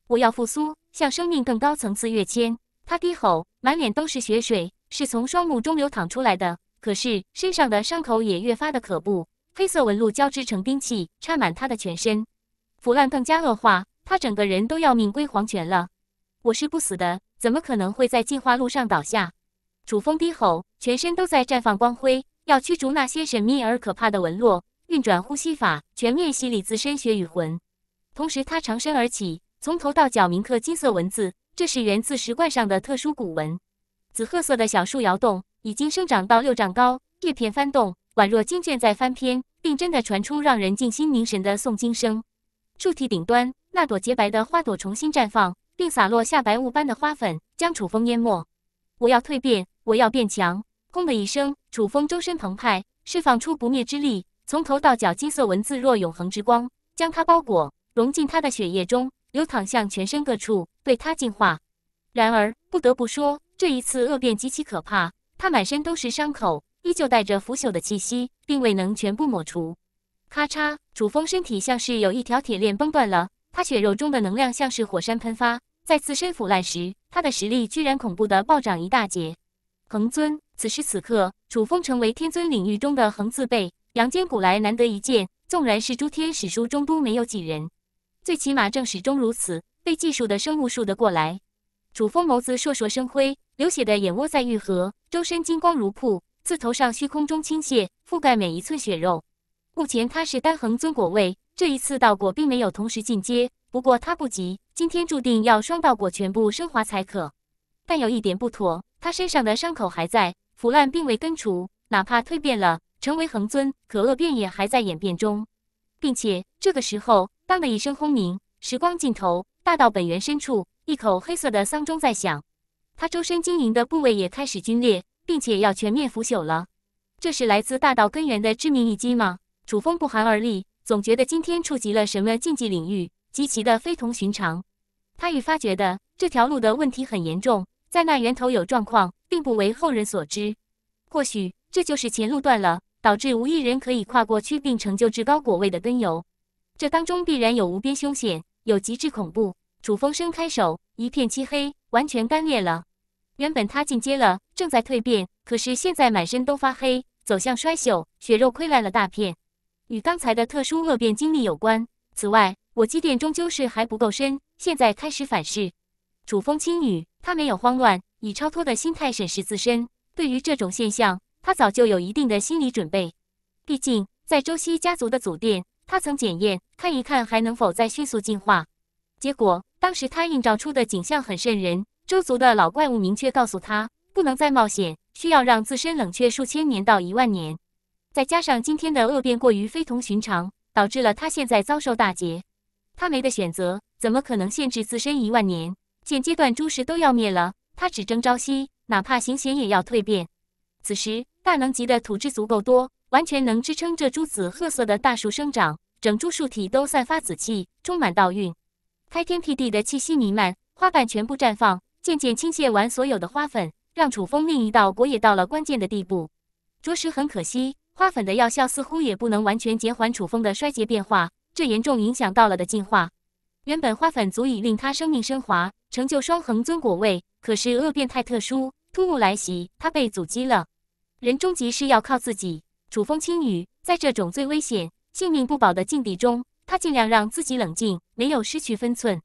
我要复苏，向生命更高层次跃迁。他低吼，满脸都是血水，是从双目中流淌出来的。可是身上的伤口也越发的可怖，黑色纹路交织成兵器，插满他的全身，腐烂更加恶化。他整个人都要命归黄泉了。我是不死的，怎么可能会在进化路上倒下？楚风低吼，全身都在绽放光辉，要驱逐那些神秘而可怕的纹路。运转呼吸法，全面洗礼自身血与魂。同时，他长身而起，从头到脚铭刻金色文字，这是源自石冠上的特殊古文。紫褐色的小树摇动，已经生长到六丈高，叶片翻动，宛若经卷在翻篇，并真的传出让人静心凝神的诵经声。树体顶端那朵洁白的花朵重新绽放，并洒落下白雾般的花粉，将楚风淹没。我要蜕变，我要变强！轰的一声，楚风周身澎湃，释放出不灭之力。从头到脚，金色文字若永恒之光，将它包裹，融进它的血液中，流淌向全身各处，对它进化。然而，不得不说，这一次恶变极其可怕。他满身都是伤口，依旧带着腐朽的气息，并未能全部抹除。咔嚓，楚风身体像是有一条铁链崩断了，他血肉中的能量像是火山喷发，在自身腐烂时，他的实力居然恐怖的暴涨一大截。恒尊，此时此刻，楚风成为天尊领域中的恒字辈。阳间古来难得一见，纵然是诸天史书中都没有几人，最起码正史中如此被计数的生物数得过来。楚风眸子烁烁生辉，流血的眼窝在愈合，周身金光如瀑自头上虚空中倾泻，覆盖每一寸血肉。目前他是丹恒尊果位，这一次道果并没有同时进阶，不过他不急，今天注定要双道果全部升华才可。但有一点不妥，他身上的伤口还在腐烂，并未根除，哪怕蜕变了。成为恒尊，可恶变也还在演变中，并且这个时候，当的一声轰鸣，时光尽头，大道本源深处，一口黑色的丧钟在响，他周身晶莹的部位也开始皲裂，并且要全面腐朽了。这是来自大道根源的致命一击吗？楚风不寒而栗，总觉得今天触及了什么禁忌领域，极其的非同寻常。他愈发觉得这条路的问题很严重，在那源头有状况，并不为后人所知。或许这就是前路断了。导致无一人可以跨过去并成就至高果位的根由，这当中必然有无边凶险，有极致恐怖。楚风伸开手，一片漆黑，完全干裂了。原本他进阶了，正在蜕变，可是现在满身都发黑，走向衰朽，血肉溃烂了大片，与刚才的特殊恶变经历有关。此外，我积淀终究是还不够深，现在开始反噬。楚风轻语，他没有慌乱，以超脱的心态审视自身，对于这种现象。他早就有一定的心理准备，毕竟在周西家族的祖殿，他曾检验看一看还能否再迅速进化。结果当时他映照出的景象很瘆人，周族的老怪物明确告诉他不能再冒险，需要让自身冷却数千年到一万年。再加上今天的恶变过于非同寻常，导致了他现在遭受大劫。他没得选择，怎么可能限制自身一万年？现阶段诸氏都要灭了，他只争朝夕，哪怕行险也要蜕变。此时。大能级的土质足够多，完全能支撑这株紫褐色的大树生长。整株树体都散发紫气，充满道运，开天辟地的气息弥漫。花瓣全部绽放，渐渐倾泻完所有的花粉，让楚风另一道果也到了关键的地步。着实很可惜，花粉的药效似乎也不能完全减缓楚风的衰竭变化，这严重影响到了的进化。原本花粉足以令他生命升华，成就双恒尊果位，可是恶变太特殊，突兀来袭，他被阻击了。人终极是要靠自己。楚风轻语，在这种最危险、性命不保的境地中，他尽量让自己冷静，没有失去分寸。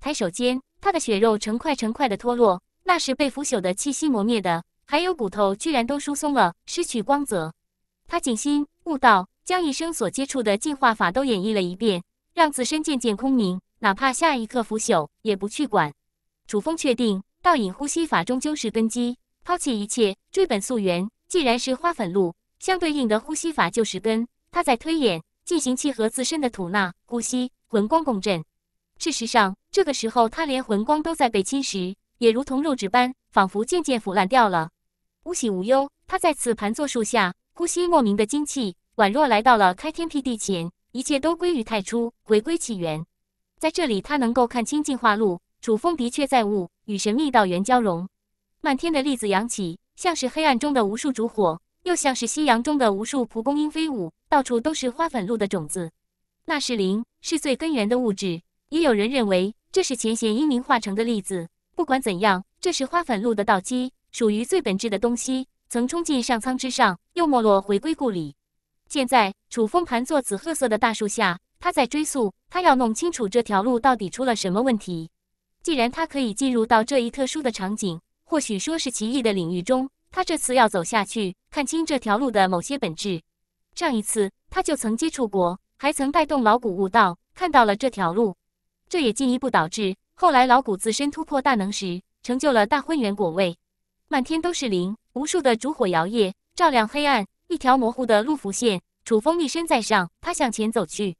抬手间，他的血肉成块成块的脱落，那是被腐朽的气息磨灭的。还有骨头居然都疏松了，失去光泽。他静心悟道，将一生所接触的进化法都演绎了一遍，让自身渐渐空明。哪怕下一刻腐朽，也不去管。楚风确定，倒影呼吸法终究是根基，抛弃一切，追本溯源。既然是花粉露，相对应的呼吸法就是根。他在推演，进行契合自身的吐纳呼吸、魂光共振。事实上，这个时候他连魂光都在被侵蚀，也如同肉质般，仿佛渐渐腐烂掉了。无喜无忧，他再次盘坐树下，呼吸莫名的精气，宛若来到了开天辟地前，一切都归于太初，回归起源。在这里，他能够看清进化路。楚风的确在悟，与神秘道源交融，漫天的粒子扬起。像是黑暗中的无数烛火，又像是夕阳中的无数蒲公英飞舞，到处都是花粉路的种子。那是灵，是最根源的物质。也有人认为这是前贤英灵化成的例子。不管怎样，这是花粉路的道基，属于最本质的东西。曾冲进上苍之上，又没落回归故里。现在，楚风盘坐紫褐色的大树下，他在追溯，他要弄清楚这条路到底出了什么问题。既然他可以进入到这一特殊的场景。或许说是奇异的领域中，他这次要走下去，看清这条路的某些本质。上一次他就曾接触过，还曾带动老古悟道，看到了这条路。这也进一步导致后来老古自身突破大能时，成就了大混元果位。漫天都是灵，无数的烛火摇曳，照亮黑暗。一条模糊的路浮现，楚风立身在上，他向前走去。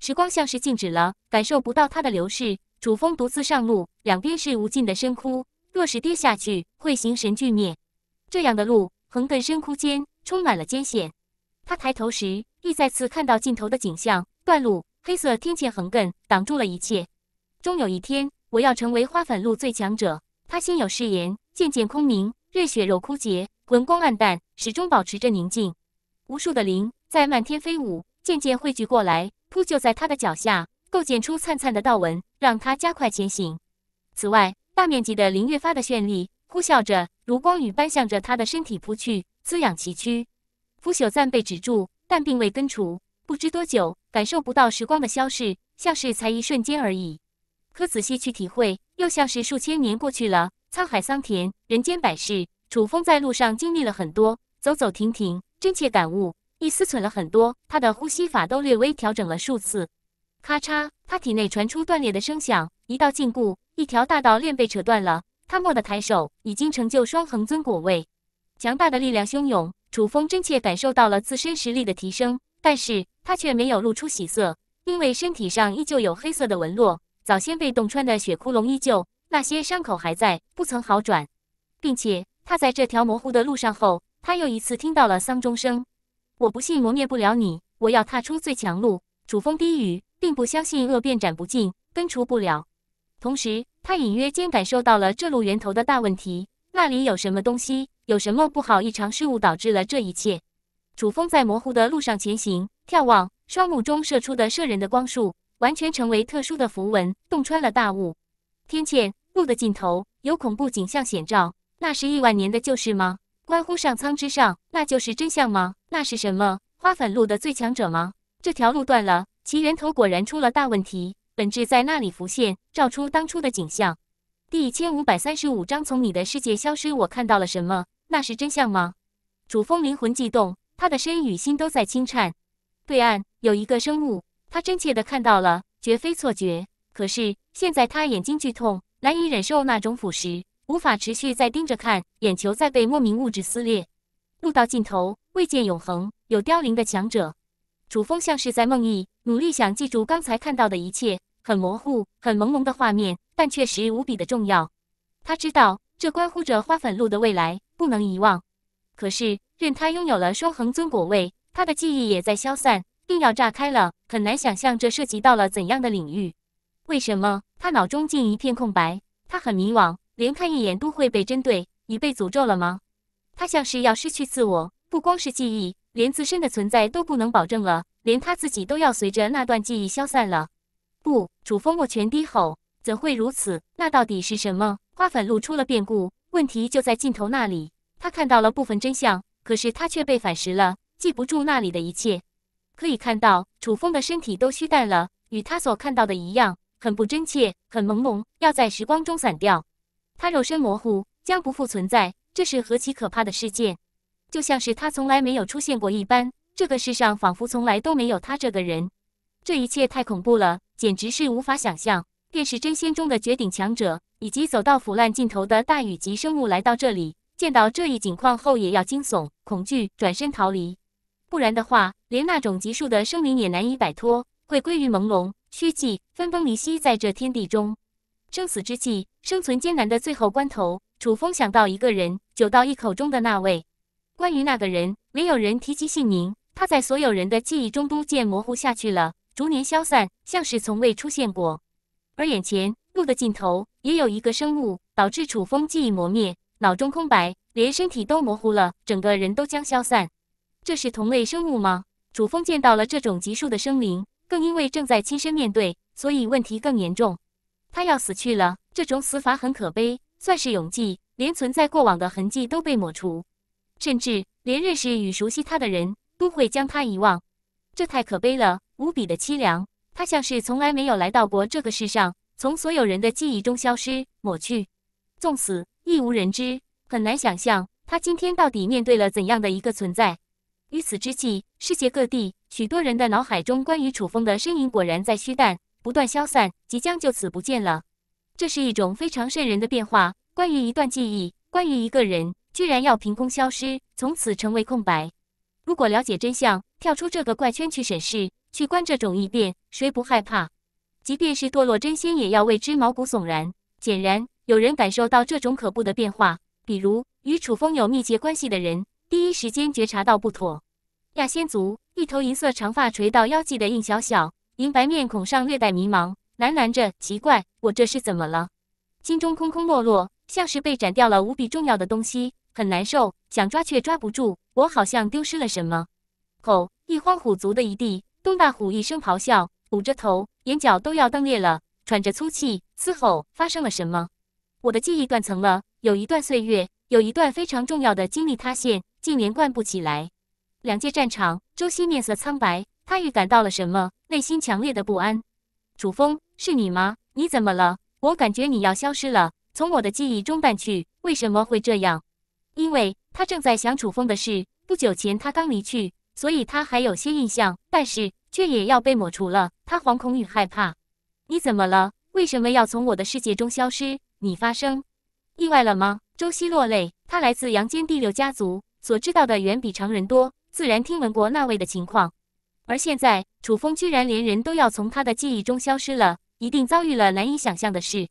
时光像是静止了，感受不到它的流逝。楚风独自上路，两边是无尽的深窟。若是跌下去，会形神俱灭。这样的路横亘深窟间，充满了艰险。他抬头时，亦再次看到尽头的景象：断路，黑色天堑横亘，挡住了一切。终有一天，我要成为花粉路最强者。他心有誓言，渐渐空明，任血肉枯竭，魂光暗淡，始终保持着宁静。无数的灵在漫天飞舞，渐渐汇聚过来，铺就在他的脚下，构建出灿灿的道纹，让他加快前行。此外。大面积的林越发的绚丽，呼啸着如光雨般向着他的身体扑去，滋养其躯。腐朽暂被止住，但并未根除。不知多久，感受不到时光的消逝，像是才一瞬间而已。可仔细去体会，又像是数千年过去了。沧海桑田，人间百世。楚风在路上经历了很多，走走停停，真切感悟，亦思忖了很多。他的呼吸法都略微调整了数次。咔嚓，他体内传出断裂的声响，一道禁锢。一条大道链被扯断了，他蓦地抬手，已经成就双恒尊果位，强大的力量汹涌。楚风真切感受到了自身实力的提升，但是他却没有露出喜色，因为身体上依旧有黑色的纹络，早先被洞穿的血窟窿依旧，那些伤口还在，不曾好转。并且他在这条模糊的路上后，他又一次听到了丧钟声。我不信磨灭不了你，我要踏出最强路。楚风低语，并不相信恶变斩不尽，根除不了。同时，他隐约间感受到了这路源头的大问题。那里有什么东西？有什么不好？异常事物导致了这一切。楚风在模糊的路上前行，眺望，双目中射出的摄人的光束，完全成为特殊的符文，洞穿了大雾。天堑，路的尽头有恐怖景象显照。那是亿万年的旧事吗？关乎上苍之上，那就是真相吗？那是什么？花粉路的最强者吗？这条路断了，其源头果然出了大问题。本质在那里浮现，照出当初的景象。第一千五百三十五章从你的世界消失。我看到了什么？那是真相吗？楚风灵魂悸动，他的身与心都在轻颤。对岸有一个生物，他真切的看到了，绝非错觉。可是现在他眼睛剧痛，难以忍受那种腐蚀，无法持续再盯着看，眼球在被莫名物质撕裂。路到尽头，未见永恒，有凋零的强者。楚风像是在梦呓，努力想记住刚才看到的一切。很模糊、很朦胧的画面，但确实无比的重要。他知道这关乎着花粉路的未来，不能遗忘。可是，任他拥有了双恒尊果位，他的记忆也在消散，定要炸开了。很难想象这涉及到了怎样的领域？为什么他脑中竟一片空白？他很迷惘，连看一眼都会被针对。你被诅咒了吗？他像是要失去自我，不光是记忆，连自身的存在都不能保证了，连他自己都要随着那段记忆消散了。不，楚风握拳低吼：“怎会如此？那到底是什么？”花粉露出了变故，问题就在尽头那里。他看到了部分真相，可是他却被反噬了，记不住那里的一切。可以看到，楚风的身体都虚淡了，与他所看到的一样，很不真切，很朦胧，要在时光中散掉。他肉身模糊，将不复存在。这是何其可怕的事件！就像是他从来没有出现过一般，这个世上仿佛从来都没有他这个人。这一切太恐怖了。简直是无法想象，便是真仙中的绝顶强者，以及走到腐烂尽头的大雨级生物来到这里，见到这一景况后也要惊悚恐惧，转身逃离。不然的话，连那种极数的生灵也难以摆脱，会归于朦胧、虚寂、分崩离析，在这天地中，生死之际、生存艰难的最后关头，楚风想到一个人，九道一口中的那位。关于那个人，没有人提及姓名，他在所有人的记忆中都渐模糊下去了。逐年消散，像是从未出现过。而眼前路的尽头也有一个生物，导致楚风记忆磨灭，脑中空白，连身体都模糊了，整个人都将消散。这是同类生物吗？楚风见到了这种级数的生灵，更因为正在亲身面对，所以问题更严重。他要死去了，这种死法很可悲，算是永寂，连存在过往的痕迹都被抹除，甚至连认识与熟悉他的人都会将他遗忘。这太可悲了。无比的凄凉，他像是从来没有来到过这个世上，从所有人的记忆中消失、抹去，纵死亦无人知。很难想象他今天到底面对了怎样的一个存在。于此之际，世界各地许多人的脑海中关于楚风的身影果然在虚淡、不断消散，即将就此不见了。这是一种非常渗人的变化。关于一段记忆，关于一个人，居然要凭空消失，从此成为空白。如果了解真相，跳出这个怪圈去审视。去观这种异变，谁不害怕？即便是堕落真仙，也要为之毛骨悚然。显然，有人感受到这种可怖的变化，比如与楚风有密切关系的人，第一时间觉察到不妥。亚仙族，一头银色长发垂到腰际的应小小，银白面孔上略带迷茫，喃喃着：“奇怪，我这是怎么了？心中空空落落，像是被斩掉了无比重要的东西，很难受。想抓却抓不住，我好像丢失了什么。”吼！一荒虎族的一地，东大虎一声咆哮，捂着头，眼角都要瞪裂了，喘着粗气嘶吼：“发生了什么？我的记忆断层了，有一段岁月，有一段非常重要的经历塌陷，竟连贯不起来。”两界战场，周西面色苍白，他预感到了什么，内心强烈的不安。楚风，是你吗？你怎么了？我感觉你要消失了，从我的记忆中淡去。为什么会这样？因为他正在想楚风的事，不久前他刚离去。所以他还有些印象，但是却也要被抹除了。他惶恐与害怕。你怎么了？为什么要从我的世界中消失？你发生意外了吗？周希落泪。他来自阳间第六家族，所知道的远比常人多，自然听闻过那位的情况。而现在，楚风居然连人都要从他的记忆中消失了，一定遭遇了难以想象的事。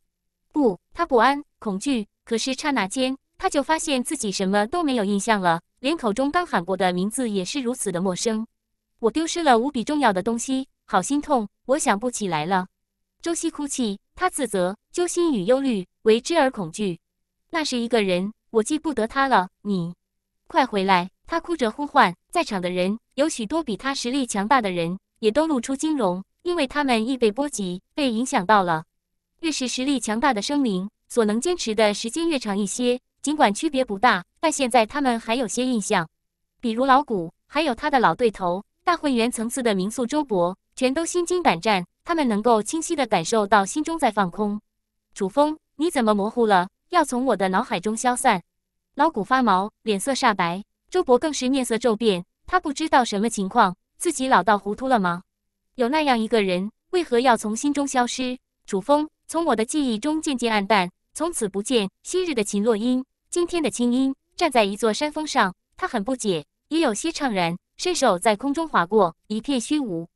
不，他不安，恐惧。可是刹那间，他就发现自己什么都没有印象了。连口中刚喊过的名字也是如此的陌生。我丢失了无比重要的东西，好心痛，我想不起来了。周希哭泣，他自责，揪心与忧虑为之而恐惧。那是一个人，我记不得他了。你，快回来！他哭着呼唤。在场的人有许多比他实力强大的人，也都露出惊容，因为他们亦被波及，被影响到了。越是实力强大的生灵，所能坚持的时间越长一些。尽管区别不大，但现在他们还有些印象，比如老古，还有他的老对头大会员层次的民宿周伯，全都心惊胆战。他们能够清晰地感受到心中在放空。楚风，你怎么模糊了？要从我的脑海中消散？老古发毛，脸色煞白，周伯更是面色骤变。他不知道什么情况，自己老到糊涂了吗？有那样一个人，为何要从心中消失？楚风，从我的记忆中渐渐暗淡，从此不见昔日的秦洛英。今天的清音站在一座山峰上，他很不解，也有些怅然，伸手在空中划过一片虚无。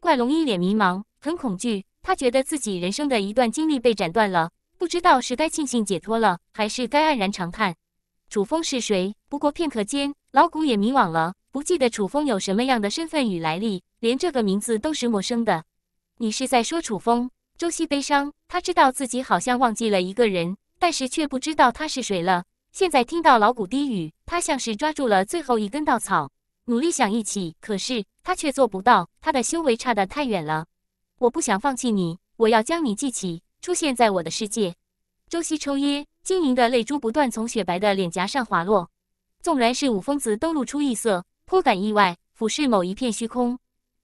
怪龙一脸迷茫，很恐惧，他觉得自己人生的一段经历被斩断了，不知道是该庆幸解脱了，还是该黯然长叹。楚风是谁？不过片刻间，老古也迷惘了，不记得楚风有什么样的身份与来历，连这个名字都是陌生的。你是在说楚风？周希悲伤，他知道自己好像忘记了一个人，但是却不知道他是谁了。现在听到老谷低语，他像是抓住了最后一根稻草，努力想一起，可是他却做不到，他的修为差得太远了。我不想放弃你，我要将你记起，出现在我的世界。周希抽噎，晶莹的泪珠不断从雪白的脸颊上滑落。纵然是五疯子都露出异色，颇感意外，俯视某一片虚空，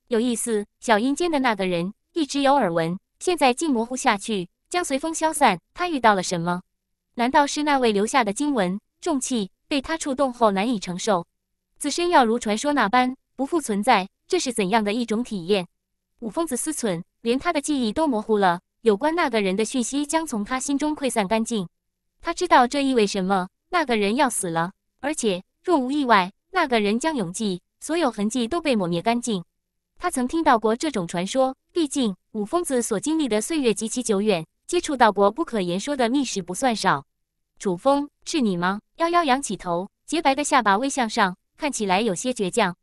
有意思。小阴间的那个人一直有耳闻，现在竟模糊下去，将随风消散。他遇到了什么？难道是那位留下的经文重器被他触动后难以承受，自身要如传说那般不复存在？这是怎样的一种体验？五疯子思忖，连他的记忆都模糊了，有关那个人的讯息将从他心中溃散干净。他知道这意味着什么：那个人要死了，而且若无意外，那个人将永寂，所有痕迹都被抹灭干净。他曾听到过这种传说，毕竟五疯子所经历的岁月极其久远。接触到过不可言说的秘史不算少，楚风，是你吗？幺幺仰起头，洁白的下巴微向上，看起来有些倔强。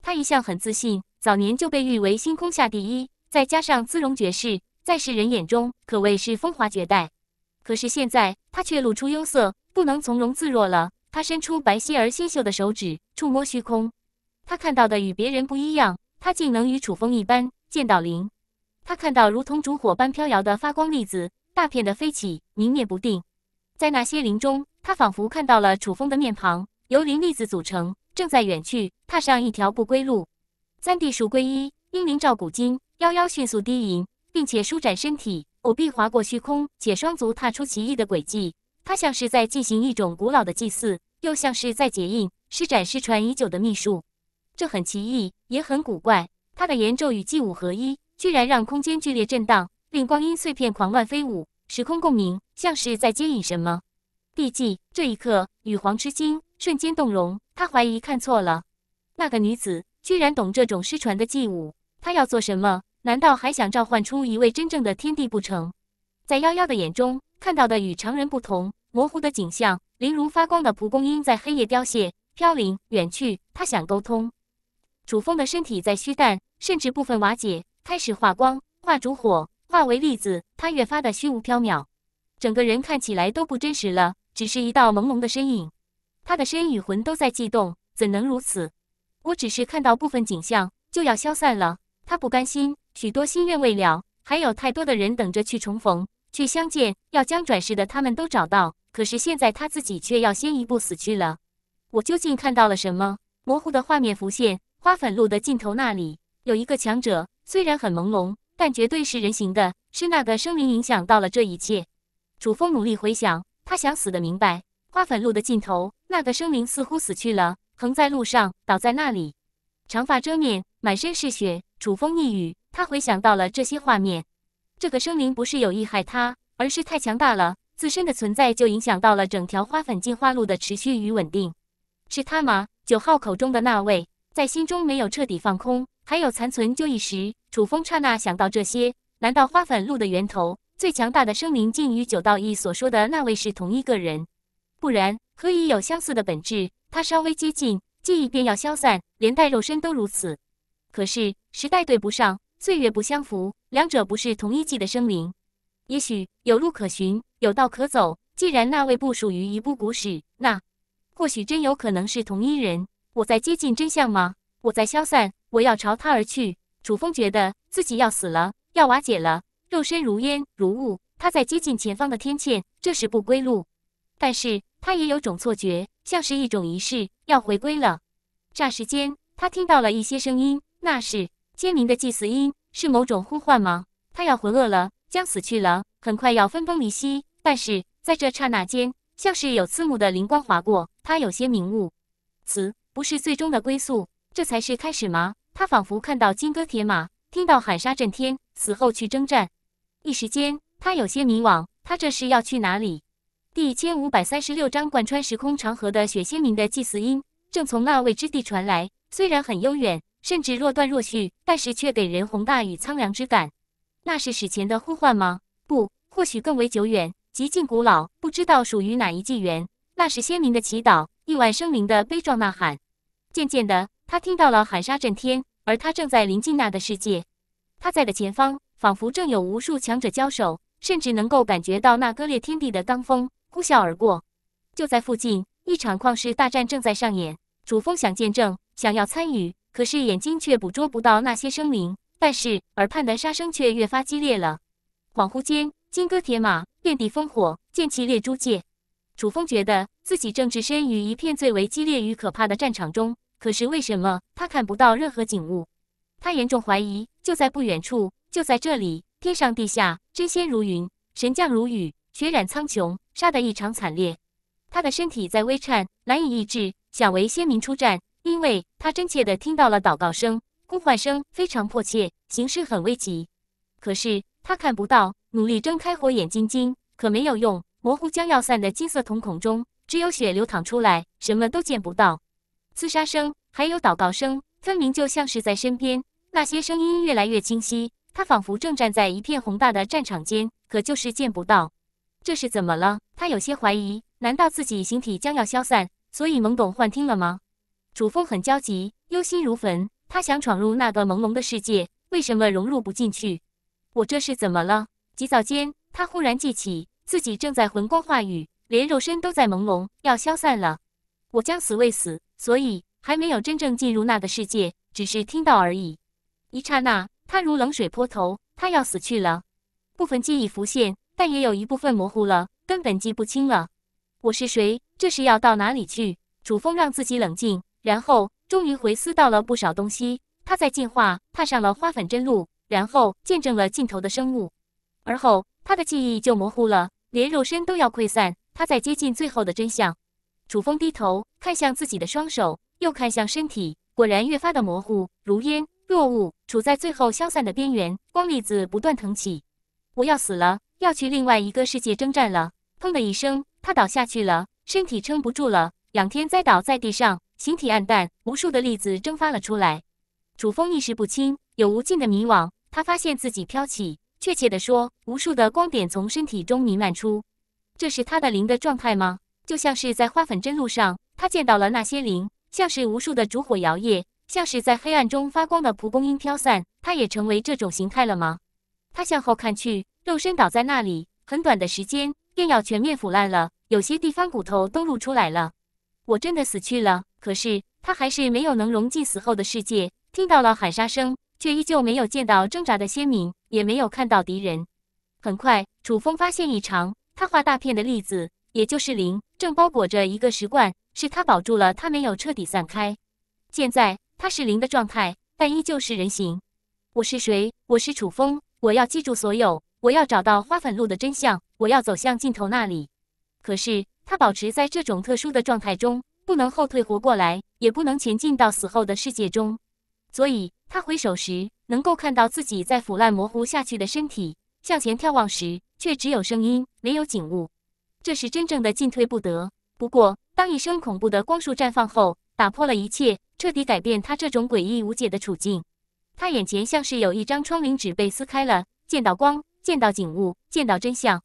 他一向很自信，早年就被誉为星空下第一，再加上姿容绝世，在世人眼中可谓是风华绝代。可是现在，他却露出忧色，不能从容自若了。他伸出白皙而纤秀的手指，触摸虚空。他看到的与别人不一样，他竟能与楚风一般见到灵。他看到如同烛火般飘摇的发光粒子，大片的飞起，明灭不定。在那些林中，他仿佛看到了楚风的面庞，由灵粒子组成，正在远去，踏上一条不归路。三地树归一，阴灵照古今。夭夭迅速低吟，并且舒展身体，偶臂划过虚空，且双足踏出奇异的轨迹。他像是在进行一种古老的祭祀，又像是在结印，施展失传已久的秘术。这很奇异，也很古怪。他的言咒与祭舞合一。居然让空间剧烈震荡，令光阴碎片狂乱飞舞，时空共鸣，像是在接引什么。毕竟这一刻，羽皇吃惊，瞬间动容，他怀疑看错了，那个女子居然懂这种失传的祭舞，她要做什么？难道还想召唤出一位真正的天帝不成？在夭夭的眼中看到的与常人不同，模糊的景象，零如发光的蒲公英在黑夜凋谢、飘零远去。他想沟通，楚风的身体在虚淡，甚至部分瓦解。开始化光，化烛火，化为粒子，他越发的虚无缥缈，整个人看起来都不真实了，只是一道朦胧的身影。他的身与魂都在悸动，怎能如此？我只是看到部分景象，就要消散了。他不甘心，许多心愿未了，还有太多的人等着去重逢、去相见，要将转世的他们都找到。可是现在他自己却要先一步死去了。我究竟看到了什么？模糊的画面浮现，花粉路的尽头那里有一个强者。虽然很朦胧，但绝对是人形的，是那个生灵影响到了这一切。楚风努力回想，他想死的明白。花粉路的尽头，那个生灵似乎死去了，横在路上，倒在那里，长发遮面，满身是血。楚风一语，他回想到了这些画面。这个生灵不是有意害他，而是太强大了，自身的存在就影响到了整条花粉进化路的持续与稳定。是他吗？九号口中的那位，在心中没有彻底放空。还有残存旧一时，楚风刹那想到这些：难道花粉露的源头，最强大的生灵竟与九道义所说的那位是同一个人？不然，何以有相似的本质？他稍微接近，记忆便要消散，连带肉身都如此。可是时代对不上，岁月不相符，两者不是同一季的生灵。也许有路可循，有道可走。既然那位不属于一部古史，那或许真有可能是同一人。我在接近真相吗？我在消散？我要朝他而去。楚风觉得自己要死了，要瓦解了，肉身如烟如雾。他在接近前方的天堑，这是不归路。但是他也有种错觉，像是一种仪式，要回归了。霎时间，他听到了一些声音，那是尖鸣的祭祀音，是某种呼唤吗？他要魂饿了，将死去了，很快要分崩离析。但是在这刹那间，像是有刺目的灵光划过，他有些明悟：死不是最终的归宿，这才是开始吗？他仿佛看到金戈铁马，听到喊杀震天，死后去征战。一时间，他有些迷惘，他这是要去哪里？第一千五百三十六章贯穿时空长河的雪鲜明的祭祀音正从那未知地传来，虽然很悠远，甚至若断若续，但是却给人宏大与苍凉之感。那是史前的呼唤吗？不，或许更为久远，极尽古老，不知道属于哪一纪元。那是先民的祈祷，亿万生灵的悲壮呐喊。渐渐的。他听到了喊杀震天，而他正在临近那的世界。他在的前方，仿佛正有无数强者交手，甚至能够感觉到那割裂天地的罡风呼啸而过。就在附近，一场旷世大战正在上演。楚风想见证，想要参与，可是眼睛却捕捉不到那些生灵。但是耳畔的杀声却越发激烈了。恍惚间，金戈铁马，遍地烽火，剑气裂诸界。楚风觉得自己正置身于一片最为激烈与可怕的战场中。可是为什么他看不到任何景物？他严重怀疑，就在不远处，就在这里，天上地下，真仙如云，神将如雨，血染苍穹，杀得异常惨烈。他的身体在微颤，难以抑制，想为先民出战，因为他真切地听到了祷告声、呼唤声，非常迫切，形势很危急。可是他看不到，努力睁开火眼金睛，可没有用，模糊将要散的金色瞳孔中，只有血流淌出来，什么都见不到。厮杀声，还有祷告声，分明就像是在身边。那些声音越来越清晰，他仿佛正站在一片宏大的战场间，可就是见不到。这是怎么了？他有些怀疑，难道自己形体将要消散，所以懵懂幻听了吗？楚风很焦急，忧心如焚。他想闯入那个朦胧的世界，为什么融入不进去？我这是怎么了？急躁间，他忽然记起自己正在魂光化雨，连肉身都在朦胧，要消散了。我将死未死。所以还没有真正进入那个世界，只是听到而已。一刹那，他如冷水泼头，他要死去了。部分记忆浮现，但也有一部分模糊了，根本记不清了。我是谁？这是要到哪里去？楚风让自己冷静，然后终于回思到了不少东西。他在进化，踏上了花粉真路，然后见证了尽头的生物。而后，他的记忆就模糊了，连肉身都要溃散。他在接近最后的真相。楚风低头看向自己的双手，又看向身体，果然越发的模糊，如烟若雾，处在最后消散的边缘。光粒子不断腾起，我要死了，要去另外一个世界征战了。砰的一声，他倒下去了，身体撑不住了，仰天栽倒在地上，形体暗淡，无数的粒子蒸发了出来。楚风意识不清，有无尽的迷惘。他发现自己飘起，确切的说，无数的光点从身体中弥漫出，这是他的灵的状态吗？就像是在花粉针路上，他见到了那些灵，像是无数的烛火摇曳，像是在黑暗中发光的蒲公英飘散。他也成为这种形态了吗？他向后看去，肉身倒在那里，很短的时间便要全面腐烂了，有些地方骨头都露出来了。我真的死去了。可是他还是没有能融进死后的世界。听到了喊杀声，却依旧没有见到挣扎的先民，也没有看到敌人。很快，楚风发现异常，他画大片的粒子，也就是灵。正包裹着一个石罐，是他保住了，他没有彻底散开。现在他是零的状态，但依旧是人形。我是谁？我是楚风。我要记住所有，我要找到花粉路的真相，我要走向尽头那里。可是他保持在这种特殊的状态中，不能后退活过来，也不能前进到死后的世界中。所以他回首时能够看到自己在腐烂模糊下去的身体，向前眺望时却只有声音，没有景物。这是真正的进退不得。不过，当一声恐怖的光束绽放后，打破了一切，彻底改变他这种诡异无解的处境。他眼前像是有一张窗棂纸被撕开了，见到光，见到景物，见到真相。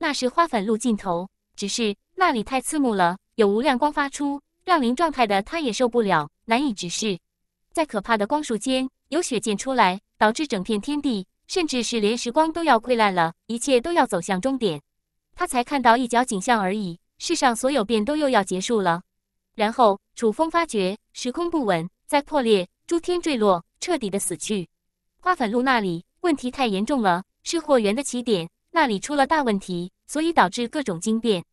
那是花粉路尽头，只是那里太刺目了，有无量光发出，让零状态的他也受不了，难以直视。在可怕的光束间，有血溅出来，导致整片天地，甚至是连时光都要溃烂了，一切都要走向终点。他才看到一角景象而已，世上所有变都又要结束了。然后楚风发觉时空不稳，在破裂，诸天坠落，彻底的死去。花粉路那里问题太严重了，是货源的起点，那里出了大问题，所以导致各种惊变。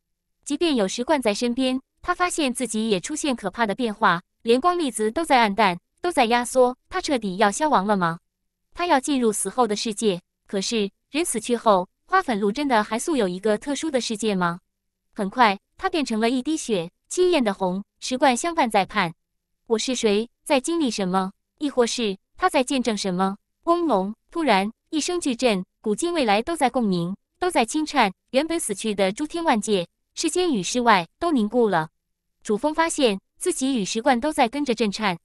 即便有石冠在身边，他发现自己也出现可怕的变化，连光粒子都在暗淡，都在压缩。他彻底要消亡了吗？他要进入死后的世界，可是人死去后。花粉露真的还素有一个特殊的世界吗？很快，它变成了一滴血，七艳的红。石冠相伴在畔，我是谁，在经历什么？亦或是他在见证什么？嗡隆！突然一声巨震，古今未来都在共鸣，都在轻颤。原本死去的诸天万界，世间与世外都凝固了。主峰发现自己与石冠都在跟着震颤，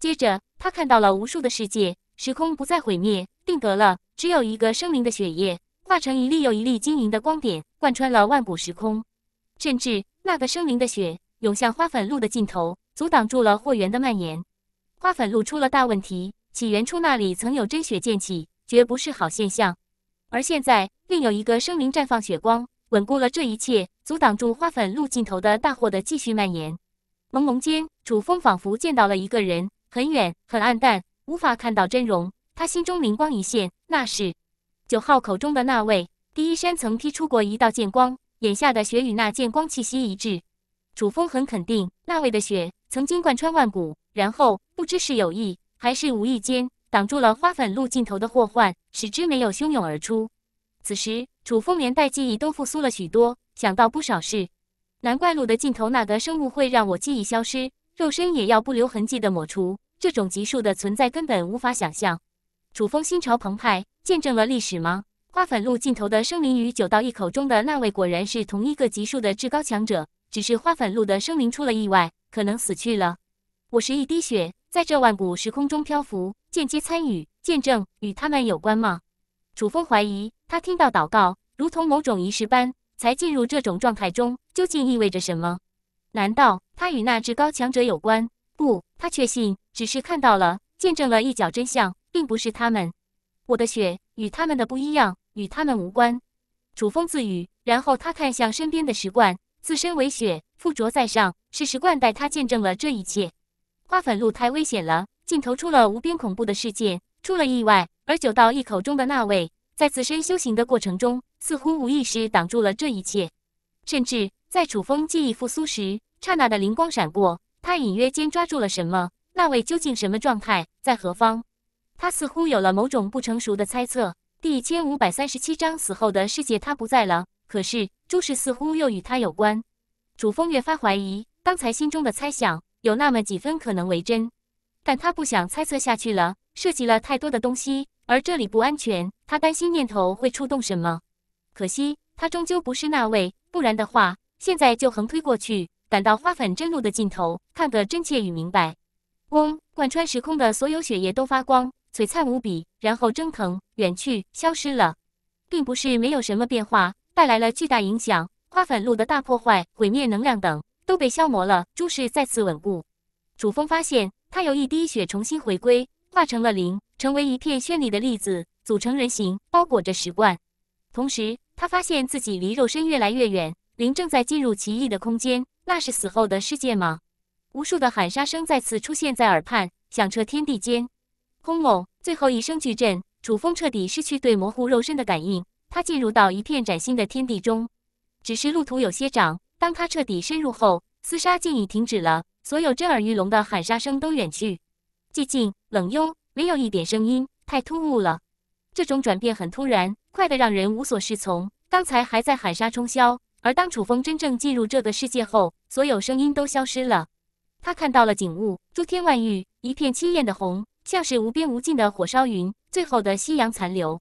接着他看到了无数的世界，时空不再毁灭，定格了，只有一个生灵的血液。化成一粒又一粒晶莹的光点，贯穿了万古时空。甚至那个生灵的血涌向花粉路的尽头，阻挡住了祸源的蔓延。花粉路出了大问题，起源处那里曾有真血溅起，绝不是好现象。而现在，另有一个生灵绽放血光，稳固了这一切，阻挡住花粉路尽头的大祸的继续蔓延。朦胧间，楚风仿佛见到了一个人，很远，很暗淡，无法看到真容。他心中灵光一现，那是。九号口中的那位第一山曾劈出过一道剑光，眼下的雪与那剑光气息一致。楚风很肯定，那位的雪曾经贯穿万古，然后不知是有意还是无意间挡住了花粉路尽头的祸患，使之没有汹涌而出。此时，楚风连带记忆都复苏了许多，想到不少事。难怪路的尽头那个生物会让我记忆消失，肉身也要不留痕迹的抹除。这种级数的存在根本无法想象。楚风心潮澎湃，见证了历史吗？花粉路尽头的生灵与九道一口中的那位果然是同一个级数的至高强者，只是花粉路的生灵出了意外，可能死去了。我是一滴血，在这万古时空中漂浮，间接参与、见证，与他们有关吗？楚风怀疑，他听到祷告，如同某种仪式般，才进入这种状态中，究竟意味着什么？难道他与那至高强者有关？不，他确信，只是看到了，见证了一角真相。并不是他们，我的血与他们的不一样，与他们无关。楚风自语，然后他看向身边的石罐，自身为血附着在上，是石罐带他见证了这一切。花粉路太危险了，竟头出了无边恐怖的事件，出了意外。而九道一口中的那位，在自身修行的过程中，似乎无意识挡住了这一切。甚至在楚风记忆复苏时，刹那的灵光闪过，他隐约间抓住了什么。那位究竟什么状态，在何方？他似乎有了某种不成熟的猜测。第一千五百三十七章死后的世界，他不在了。可是诸事似乎又与他有关。主峰越发怀疑刚才心中的猜想，有那么几分可能为真。但他不想猜测下去了，涉及了太多的东西，而这里不安全。他担心念头会触动什么。可惜他终究不是那位，不然的话，现在就横推过去，赶到花粉针路的尽头，看个真切与明白。嗡，贯穿时空的所有血液都发光。璀璨无比，然后蒸腾远去，消失了，并不是没有什么变化，带来了巨大影响。花粉路的大破坏、毁灭能量等都被消磨了，诸事再次稳固。楚风发现，他有一滴血重新回归，化成了灵，成为一片绚丽的粒子，组成人形，包裹着石罐。同时，他发现自己离肉身越来越远，灵正在进入奇异的空间。那是死后的世界吗？无数的喊杀声再次出现在耳畔，响彻天地间。轰隆！最后一声巨震，楚风彻底失去对模糊肉身的感应。他进入到一片崭新的天地中，只是路途有些长。当他彻底深入后，厮杀竟已停止了，所有震耳欲聋的喊杀声都远去，寂静冷幽，没有一点声音，太突兀了。这种转变很突然，快得让人无所适从。刚才还在喊杀冲霄，而当楚风真正进入这个世界后，所有声音都消失了。他看到了景物，诸天万域，一片凄艳的红。像是无边无尽的火烧云，最后的夕阳残留。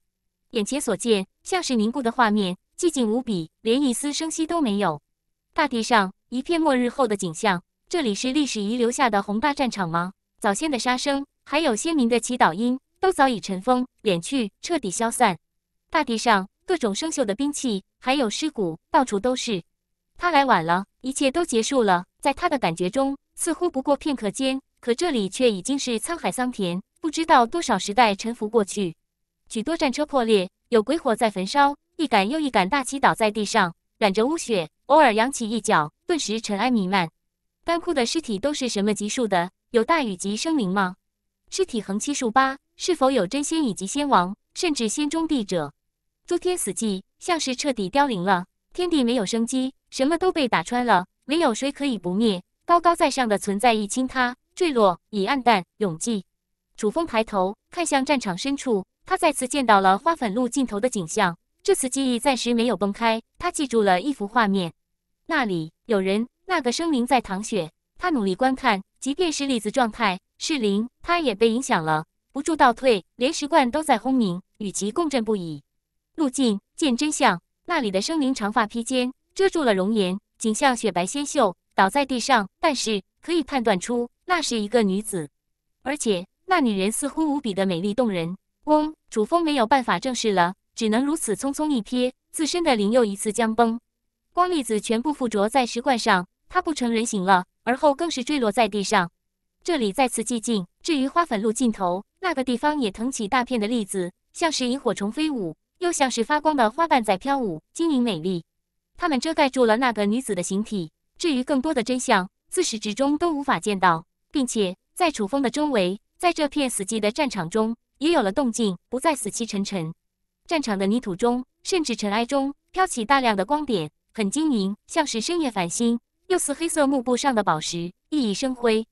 眼前所见，像是凝固的画面，寂静无比，连一丝声息都没有。大地上一片末日后的景象。这里是历史遗留下的宏大战场吗？早先的杀声，还有鲜明的祈祷音，都早已尘封、敛去，彻底消散。大地上各种生锈的兵器，还有尸骨，到处都是。他来晚了，一切都结束了。在他的感觉中，似乎不过片刻间。可这里却已经是沧海桑田，不知道多少时代沉浮过去，许多战车破裂，有鬼火在焚烧，一杆又一杆大旗倒在地上，染着污血，偶尔扬起一角，顿时尘埃弥漫。干枯的尸体都是什么级数的？有大禹级生灵吗？尸体横七竖八，是否有真仙以及仙王，甚至仙中帝者？诸天死寂，像是彻底凋零了，天地没有生机，什么都被打穿了，没有谁可以不灭。高高在上的存在一倾塌，坠落已暗淡永寂。楚风抬头看向战场深处，他再次见到了花粉路尽头的景象。这次记忆暂时没有崩开，他记住了一幅画面：那里有人，那个生灵在淌血。他努力观看，即便是粒子状态，是灵他也被影响了，不住倒退，连石罐都在轰鸣，与其共振不已。路径见真相，那里的生灵长发披肩，遮住了容颜，景象雪白纤秀，倒在地上，但是可以判断出。那是一个女子，而且那女人似乎无比的美丽动人。嗡，主峰没有办法正视了，只能如此匆匆一瞥，自身的灵又一次将崩，光粒子全部附着在石罐上，它不成人形了，而后更是坠落在地上。这里再次寂静。至于花粉路尽头那个地方，也腾起大片的粒子，像是萤火虫飞舞，又像是发光的花瓣在飘舞，晶莹美丽。它们遮盖住了那个女子的形体。至于更多的真相，自始至终都无法见到。并且在楚风的周围，在这片死寂的战场中也有了动静，不再死气沉沉。战场的泥土中，甚至尘埃中飘起大量的光点，很晶莹，像是深夜繁星，又似黑色幕布上的宝石，熠熠生辉。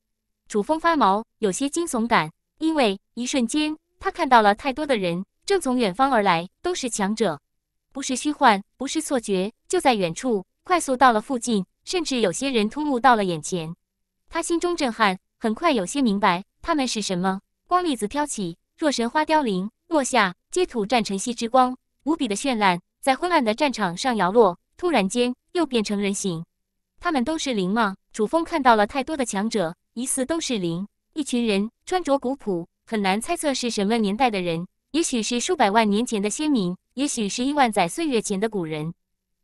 楚风发毛，有些惊悚感，因为一瞬间他看到了太多的人正从远方而来，都是强者，不是虚幻，不是错觉。就在远处快速到了附近，甚至有些人突兀到了眼前，他心中震撼。很快有些明白，他们是什么？光粒子飘起，若神花凋零落下，皆吐战晨曦之光，无比的绚烂，在昏暗的战场上摇落。突然间，又变成人形。他们都是灵吗？楚风看到了太多的强者，疑似都是灵。一群人穿着古朴，很难猜测是什么年代的人。也许是数百万年前的先民，也许是亿万载岁月前的古人。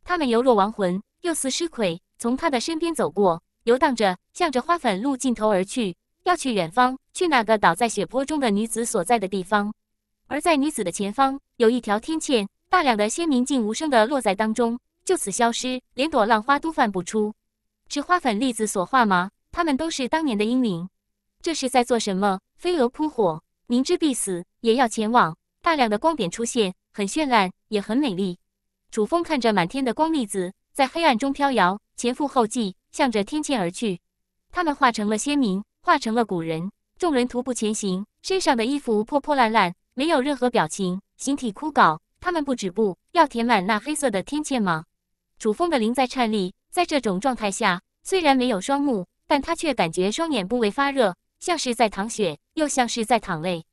他们犹若亡魂，又似尸魁，从他的身边走过。游荡着，向着花粉路尽头而去，要去远方，去那个倒在血泊中的女子所在的地方。而在女子的前方，有一条天堑，大量的仙民竟无声的落在当中，就此消失，连朵浪花都泛不出。是花粉粒子所化吗？他们都是当年的英灵。这是在做什么？飞蛾扑火，明知必死也要前往。大量的光点出现，很绚烂，也很美丽。楚风看着满天的光粒子在黑暗中飘摇，前赴后继。向着天堑而去，他们化成了先民，化成了古人。众人徒步前行，身上的衣服破破烂烂，没有任何表情，形体枯槁。他们不止步，要填满那黑色的天堑吗？楚风的灵在颤栗，在这种状态下，虽然没有双目，但他却感觉双眼部位发热，像是在淌血，又像是在淌泪。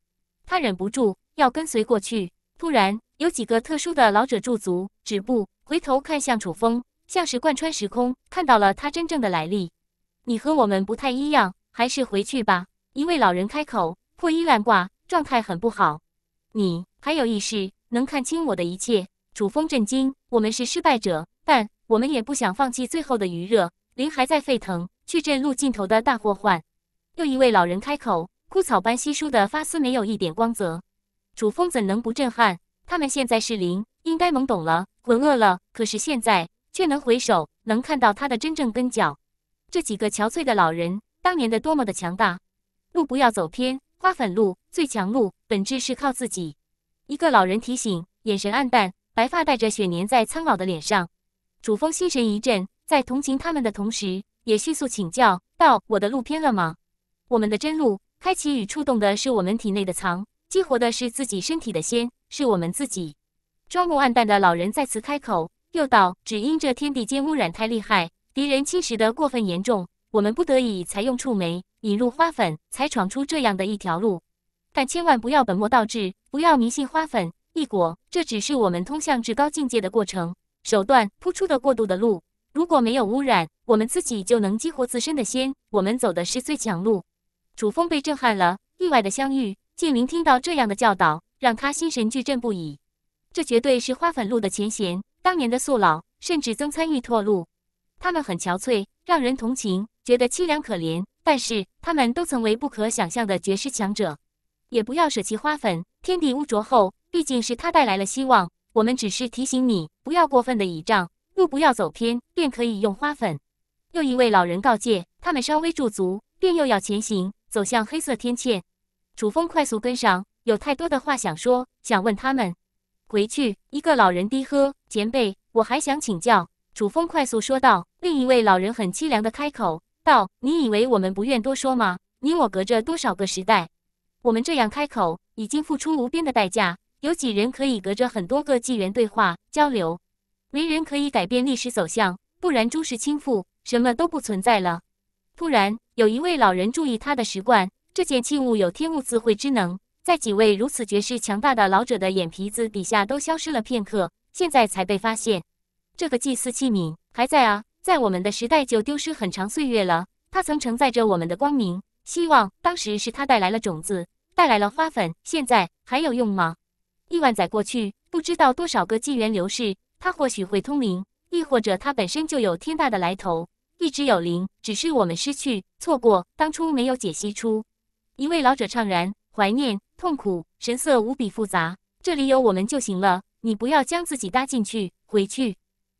他忍不住要跟随过去，突然有几个特殊的老者驻足止步，回头看向楚风。像是贯穿时空，看到了他真正的来历。你和我们不太一样，还是回去吧。一位老人开口，破衣烂褂，状态很不好。你还有意识，能看清我的一切。楚风震惊，我们是失败者，但我们也不想放弃最后的余热，灵还在沸腾。去镇路尽头的大祸患，又一位老人开口，枯草般稀疏的发丝没有一点光泽。楚风怎能不震撼？他们现在是灵，应该懵懂了。浑噩了，可是现在。却能回首，能看到他的真正根脚。这几个憔悴的老人，当年的多么的强大！路不要走偏，花粉路、最强路，本质是靠自己。一个老人提醒，眼神暗淡，白发带着雪粘在苍老的脸上。楚风心神一震，在同情他们的同时，也迅速请教道：“我的路偏了吗？”我们的真路，开启与触动的是我们体内的藏，激活的是自己身体的仙，是我们自己。双目暗淡的老人再次开口。诱导只因这天地间污染太厉害，敌人侵蚀得过分严重，我们不得已才用触媒引入花粉，才闯出这样的一条路。但千万不要本末倒置，不要迷信花粉异果，这只是我们通向至高境界的过程手段铺出的过度的路。如果没有污染，我们自己就能激活自身的仙。我们走的是最强路。楚风被震撼了，意外的相遇，静灵听到这样的教导，让他心神俱震不已。这绝对是花粉路的前嫌。当年的素老甚至曾参与拓路。他们很憔悴，让人同情，觉得凄凉可怜。但是他们都曾为不可想象的绝世强者。也不要舍弃花粉，天地污浊后，毕竟是他带来了希望。我们只是提醒你，不要过分的倚仗，路不要走偏，便可以用花粉。又一位老人告诫他们，稍微驻足，便又要前行，走向黑色天堑。楚风快速跟上，有太多的话想说，想问他们。回去，一个老人低喝：“前辈，我还想请教。”楚风快速说道。另一位老人很凄凉的开口道：“你以为我们不愿多说吗？你我隔着多少个时代？我们这样开口，已经付出无边的代价。有几人可以隔着很多个纪元对话交流？没人可以改变历史走向，不然诸事倾覆，什么都不存在了。”突然，有一位老人注意他的石惯，这件器物有天物自会之能。在几位如此绝世强大的老者的眼皮子底下都消失了片刻，现在才被发现。这个祭祀器皿还在啊，在我们的时代就丢失很长岁月了。它曾承载着我们的光明、希望，当时是它带来了种子，带来了花粉。现在还有用吗？亿万载过去，不知道多少个纪元流逝，它或许会通灵，亦或者它本身就有天大的来头，一直有灵，只是我们失去、错过，当初没有解析出。一位老者怅然。怀念、痛苦，神色无比复杂。这里有我们就行了，你不要将自己搭进去。回去，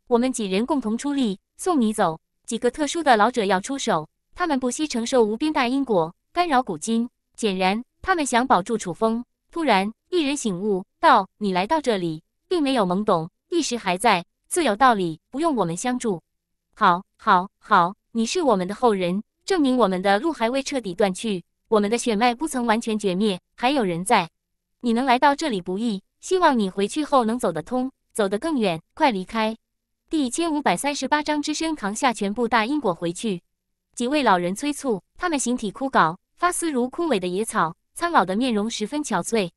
我们几人共同出力送你走。几个特殊的老者要出手，他们不惜承受无边大因果，干扰古今。显然，他们想保住楚风。突然，一人醒悟道：“你来到这里，并没有懵懂，意识还在，自有道理，不用我们相助。”好，好，好，你是我们的后人，证明我们的路还未彻底断去。我们的血脉不曾完全绝灭，还有人在。你能来到这里不易，希望你回去后能走得通，走得更远。快离开！第一千五百三十八章，只身扛下全部大因果回去。几位老人催促，他们形体枯槁，发丝如枯萎的野草，苍老的面容十分憔悴。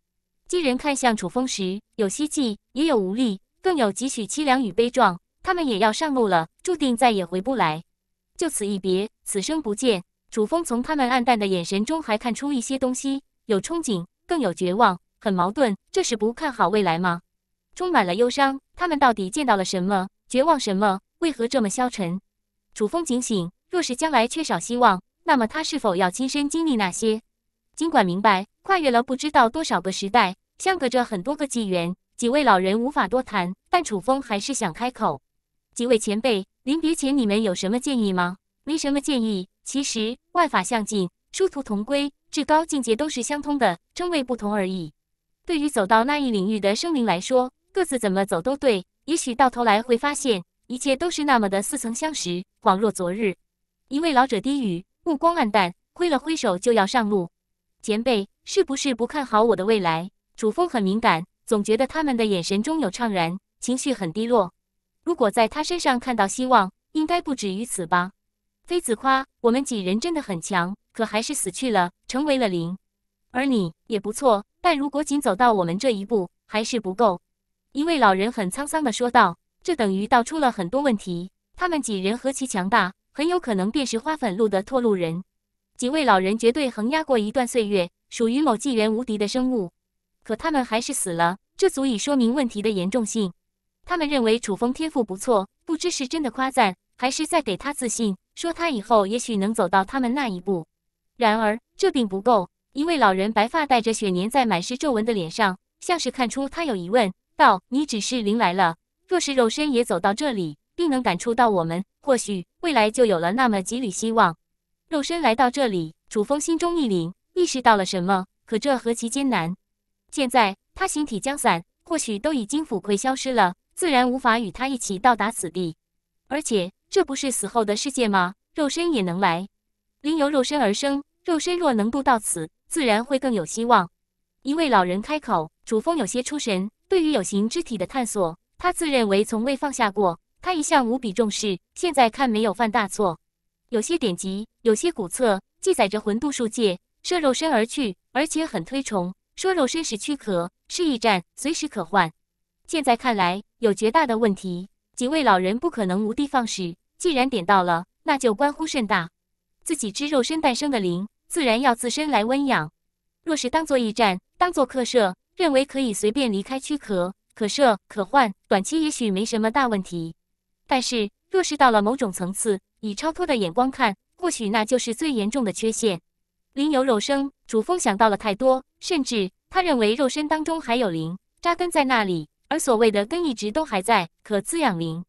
几人看向楚风时，有希冀，也有无力，更有几许凄凉与悲壮。他们也要上路了，注定再也回不来，就此一别，此生不见。楚风从他们暗淡的眼神中还看出一些东西，有憧憬，更有绝望，很矛盾。这是不看好未来吗？充满了忧伤。他们到底见到了什么？绝望什么？为何这么消沉？楚风警醒：若是将来缺少希望，那么他是否要亲身经历那些？尽管明白跨越了不知道多少个时代，相隔着很多个纪元，几位老人无法多谈，但楚风还是想开口。几位前辈，临别前你们有什么建议吗？没什么建议。其实，万法相尽，殊途同归，至高境界都是相通的，称谓不同而已。对于走到那一领域的生灵来说，各自怎么走都对。也许到头来会发现，一切都是那么的似曾相识，恍若昨日。一位老者低语，目光黯淡，挥了挥手就要上路。前辈，是不是不看好我的未来？楚风很敏感，总觉得他们的眼神中有怅然，情绪很低落。如果在他身上看到希望，应该不止于此吧。妃子夸我们几人真的很强，可还是死去了，成为了灵。而你也不错，但如果仅走到我们这一步，还是不够。一位老人很沧桑地说道：“这等于道出了很多问题。他们几人何其强大，很有可能便是花粉路的拓路人。几位老人绝对横压过一段岁月，属于某纪元无敌的生物。可他们还是死了，这足以说明问题的严重性。他们认为楚风天赋不错，不知是真的夸赞，还是在给他自信。”说他以后也许能走到他们那一步，然而这并不够。一位老人白发带着雪粘在满是皱纹的脸上，像是看出他有疑问，道：“你只是灵来了，若是肉身也走到这里，并能感触到我们，或许未来就有了那么几缕希望。”肉身来到这里，楚风心中一凛，意识到了什么。可这何其艰难！现在他形体将散，或许都已经腐溃消失了，自然无法与他一起到达此地，而且。这不是死后的世界吗？肉身也能来，灵由肉身而生，肉身若能渡到此，自然会更有希望。一位老人开口，楚风有些出神。对于有形之体的探索，他自认为从未放下过，他一向无比重视。现在看，没有犯大错。有些典籍，有些古册记载着魂渡数界，设肉身而去，而且很推崇，说肉身是躯壳，是驿站，随时可换。现在看来，有绝大的问题。几位老人不可能无的放矢，既然点到了，那就关乎甚大。自己之肉身诞生的灵，自然要自身来温养。若是当做驿站，当做客舍，认为可以随便离开躯壳，可舍可换，短期也许没什么大问题。但是，若是到了某种层次，以超脱的眼光看，或许那就是最严重的缺陷。灵有肉生，主峰想到了太多，甚至他认为肉身当中还有灵扎根在那里。而所谓的根一直都还在，可滋养灵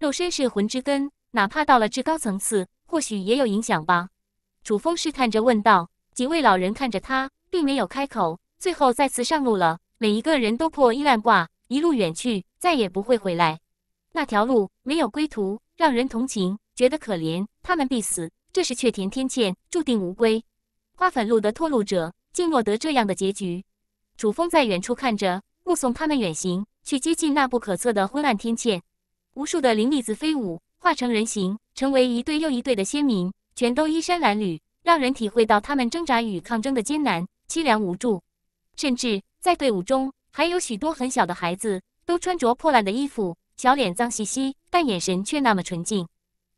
肉身是魂之根，哪怕到了至高层次，或许也有影响吧。楚风试探着问道。几位老人看着他，并没有开口，最后再次上路了。每一个人都破衣烂褂，一路远去，再也不会回来。那条路没有归途，让人同情，觉得可怜。他们必死，这是却田天堑，注定无归。花粉路的拓路者竟落得这样的结局。楚风在远处看着，目送他们远行。去接近那不可测的昏暗天堑，无数的灵粒子飞舞，化成人形，成为一队又一队的仙民，全都衣衫褴褛，让人体会到他们挣扎与抗争的艰难、凄凉无助。甚至在队伍中，还有许多很小的孩子，都穿着破烂的衣服，小脸脏兮兮，但眼神却那么纯净。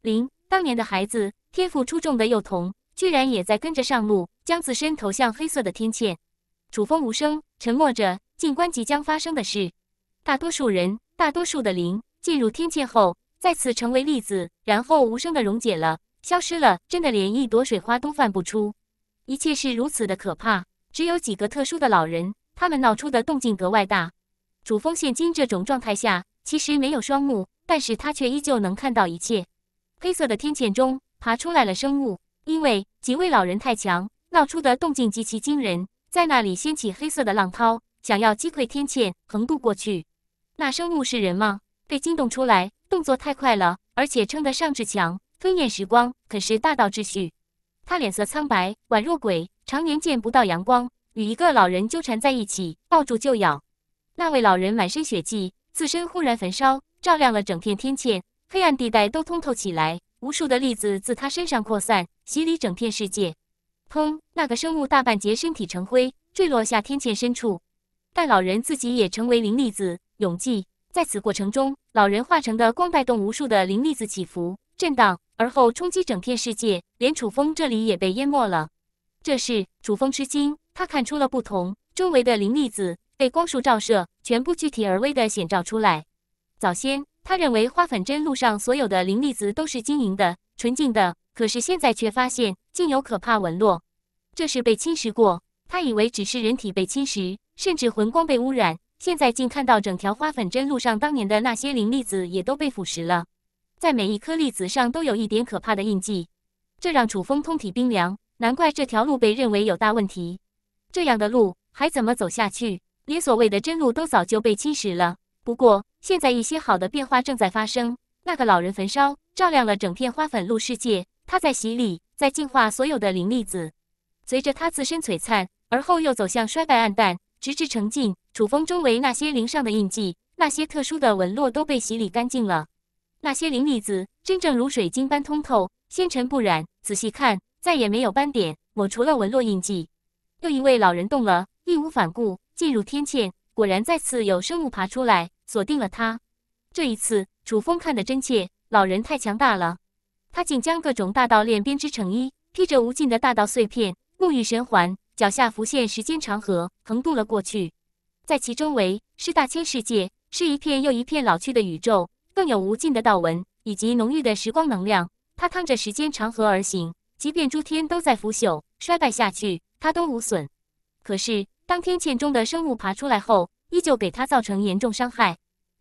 零当年的孩子，天赋出众的幼童，居然也在跟着上路，将自身投向黑色的天堑。楚风无声，沉默着静观即将发生的事。大多数人，大多数的灵进入天堑后，再次成为粒子，然后无声的溶解了，消失了，真的连一朵水花都泛不出。一切是如此的可怕。只有几个特殊的老人，他们闹出的动静格外大。主峰现今这种状态下，其实没有双目，但是他却依旧能看到一切。黑色的天堑中爬出来了生物，因为几位老人太强，闹出的动静极其惊人，在那里掀起黑色的浪涛，想要击溃天堑，横渡过去。那生物是人吗？被惊动出来，动作太快了，而且称得上至强。吞咽时光，可是大道之序。他脸色苍白，宛若鬼，常年见不到阳光，与一个老人纠缠在一起，抱住就咬。那位老人满身血迹，自身忽然焚烧，照亮了整片天堑，黑暗地带都通透起来。无数的粒子自他身上扩散，洗礼整片世界。砰！那个生物大半截身体成灰，坠落下天堑深处。但老人自己也成为零粒子。永济在此过程中，老人化成的光带动无数的灵粒子起伏震荡，而后冲击整片世界，连楚风这里也被淹没了。这时，楚风吃惊，他看出了不同，周围的灵粒子被光束照射，全部具体而微的显照出来。早先，他认为花粉针路上所有的灵粒子都是晶莹的、纯净的，可是现在却发现竟有可怕纹络，这是被侵蚀过。他以为只是人体被侵蚀，甚至魂光被污染。现在竟看到整条花粉针路上当年的那些灵粒子也都被腐蚀了，在每一颗粒子上都有一点可怕的印记，这让楚风通体冰凉。难怪这条路被认为有大问题，这样的路还怎么走下去？连所谓的真路都早就被侵蚀了。不过现在一些好的变化正在发生。那个老人焚烧，照亮了整片花粉路世界。他在洗礼，在净化所有的灵粒子，随着他自身璀璨，而后又走向衰败暗淡。直至成烬，楚风周围那些灵上的印记，那些特殊的纹络都被洗礼干净了。那些灵粒子真正如水晶般通透，纤尘不染。仔细看，再也没有斑点，抹除了纹络印记。又一位老人动了，义无反顾进入天堑，果然再次有生物爬出来，锁定了他。这一次，楚风看得真切，老人太强大了，他竟将各种大道链编织成衣，披着无尽的大道碎片，沐浴神环。脚下浮现时间长河，横渡了过去。在其周围是大千世界，是一片又一片老去的宇宙，更有无尽的道纹以及浓郁的时光能量。它趟着时间长河而行，即便诸天都在腐朽衰败下去，它都无损。可是当天堑中的生物爬出来后，依旧给它造成严重伤害。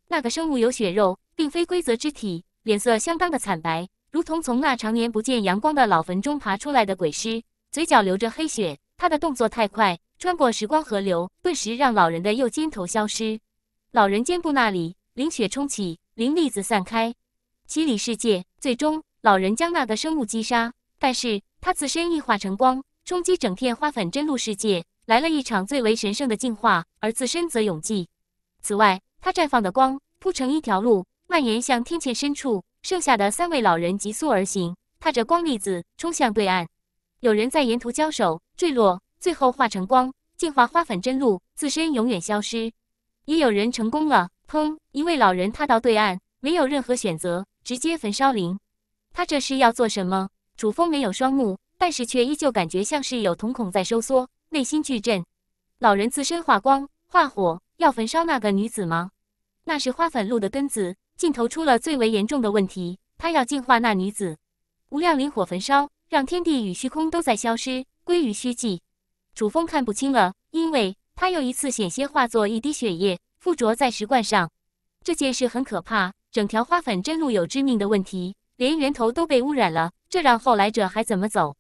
那个生物有血肉，并非规则之体，脸色相当的惨白，如同从那常年不见阳光的老坟中爬出来的鬼尸，嘴角流着黑血。他的动作太快，穿过时光河流，顿时让老人的右肩头消失。老人肩部那里，灵雪冲起，灵粒子散开，七里世界。最终，老人将那个生物击杀，但是他自身异化成光，冲击整片花粉真露世界，来了一场最为神圣的进化，而自身则永寂。此外，他绽放的光铺成一条路，蔓延向天堑深处。剩下的三位老人急速而行，踏着光粒子，冲向对岸。有人在沿途交手坠落，最后化成光，净化花粉真露，自身永远消失。也有人成功了，砰！一位老人踏到对岸，没有任何选择，直接焚烧灵。他这是要做什么？楚风没有双目，但是却依旧感觉像是有瞳孔在收缩，内心巨震。老人自身化光化火，要焚烧那个女子吗？那是花粉露的根子，镜头出了最为严重的问题。他要净化那女子，无量灵火焚烧。让天地与虚空都在消失，归于虚寂。主峰看不清了，因为他又一次险些化作一滴血液附着在石冠上。这件事很可怕，整条花粉真路有致命的问题，连源头都被污染了。这让后来者还怎么走？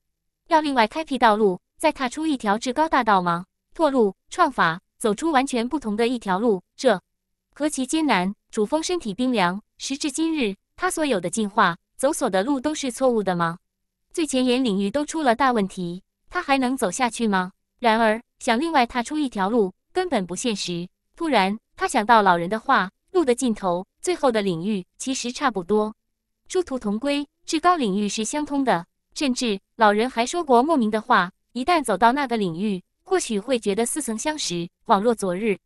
要另外开辟道路，再踏出一条至高大道吗？拓路创法，走出完全不同的一条路，这何其艰难！主峰身体冰凉。时至今日，他所有的进化走所的路都是错误的吗？最前沿领域都出了大问题，他还能走下去吗？然而想另外踏出一条路，根本不现实。突然，他想到老人的话：“路的尽头，最后的领域其实差不多，殊途同归。至高领域是相通的，甚至老人还说过莫名的话：一旦走到那个领域，或许会觉得似曾相识，恍若昨日。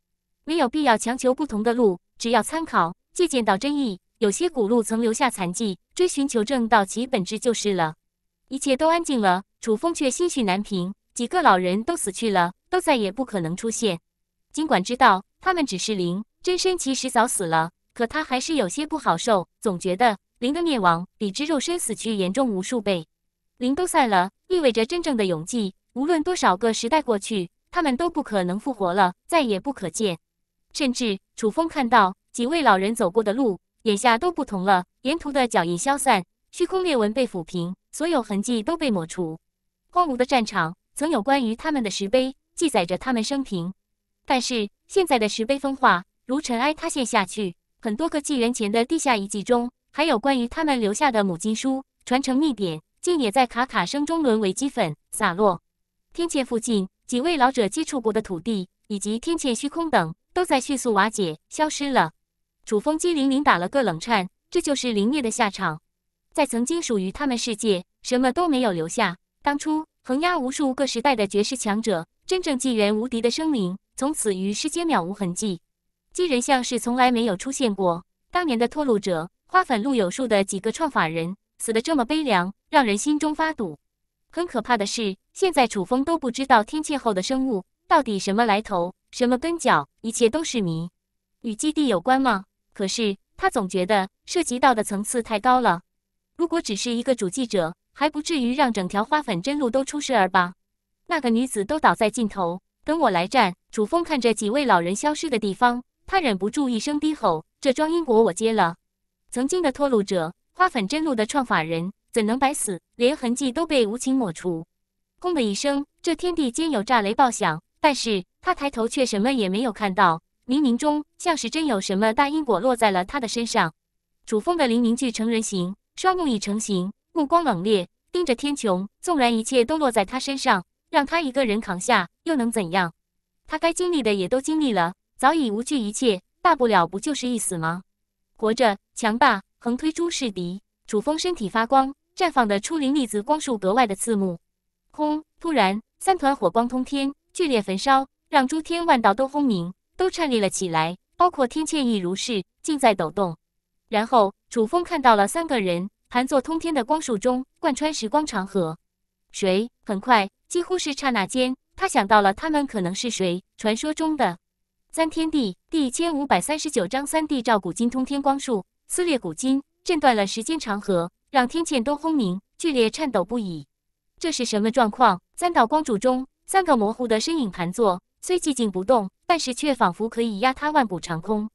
没有必要强求不同的路，只要参考借鉴到真意。有些古路曾留下残迹，追寻求证到其本质就是了。”一切都安静了，楚风却心绪难平。几个老人都死去了，都再也不可能出现。尽管知道他们只是灵，真身其实早死了，可他还是有些不好受，总觉得灵的灭亡比之肉身死去严重无数倍。灵都散了，意味着真正的永寂。无论多少个时代过去，他们都不可能复活了，再也不可见。甚至楚风看到几位老人走过的路，眼下都不同了，沿途的脚印消散，虚空裂纹被抚平。所有痕迹都被抹除，荒芜的战场曾有关于他们的石碑，记载着他们生平。但是现在的石碑风化如尘埃塌陷下去，很多个纪元前的地下遗迹中还有关于他们留下的母亲书、传承秘典，竟也在卡卡声中沦为齑粉，洒落天堑附近。几位老者接触过的土地以及天堑虚空等，都在迅速瓦解消失了。楚风机灵灵打了个冷颤，这就是灵灭的下场。在曾经属于他们世界，什么都没有留下。当初横压无数个时代的绝世强者，真正纪元无敌的生灵，从此于世间渺无痕迹。纪人像是从来没有出现过。当年的拓路者、花粉路有数的几个创法人，死得这么悲凉，让人心中发堵。很可怕的是，现在楚风都不知道天堑后的生物到底什么来头、什么根脚，一切都是谜。与基地有关吗？可是他总觉得涉及到的层次太高了。如果只是一个主记者，还不至于让整条花粉针路都出事儿吧？那个女子都倒在尽头，等我来战！楚风看着几位老人消失的地方，他忍不住一声低吼：“这桩因果我接了。”曾经的脱路者，花粉针路的创法人，怎能白死？连痕迹都被无情抹除。轰的一声，这天地间有炸雷爆响，但是他抬头却什么也没有看到，冥冥中像是真有什么大因果落在了他的身上。楚风的灵凝聚成人形。双目已成形，目光冷冽，盯着天穹。纵然一切都落在他身上，让他一个人扛下，又能怎样？他该经历的也都经历了，早已无惧一切。大不了不就是一死吗？活着，强霸，横推诸世敌。楚风身体发光，绽放的初灵粒子光束格外的刺目。轰！突然，三团火光通天，剧烈焚烧，让诸天万道都轰鸣，都颤栗了起来，包括天堑亦如是，尽在抖动。然后。楚风看到了三个人盘坐通天的光束中，贯穿时光长河。谁？很快，几乎是刹那间，他想到了他们可能是谁。传说中的三天地，第一千五百三十九章三帝照古今，通天光束撕裂古今，震断了时间长河，让天堑都轰鸣，剧烈颤抖不已。这是什么状况？三道光柱中，三个模糊的身影盘坐，虽寂静不动，但是却仿佛可以压塌万古长空。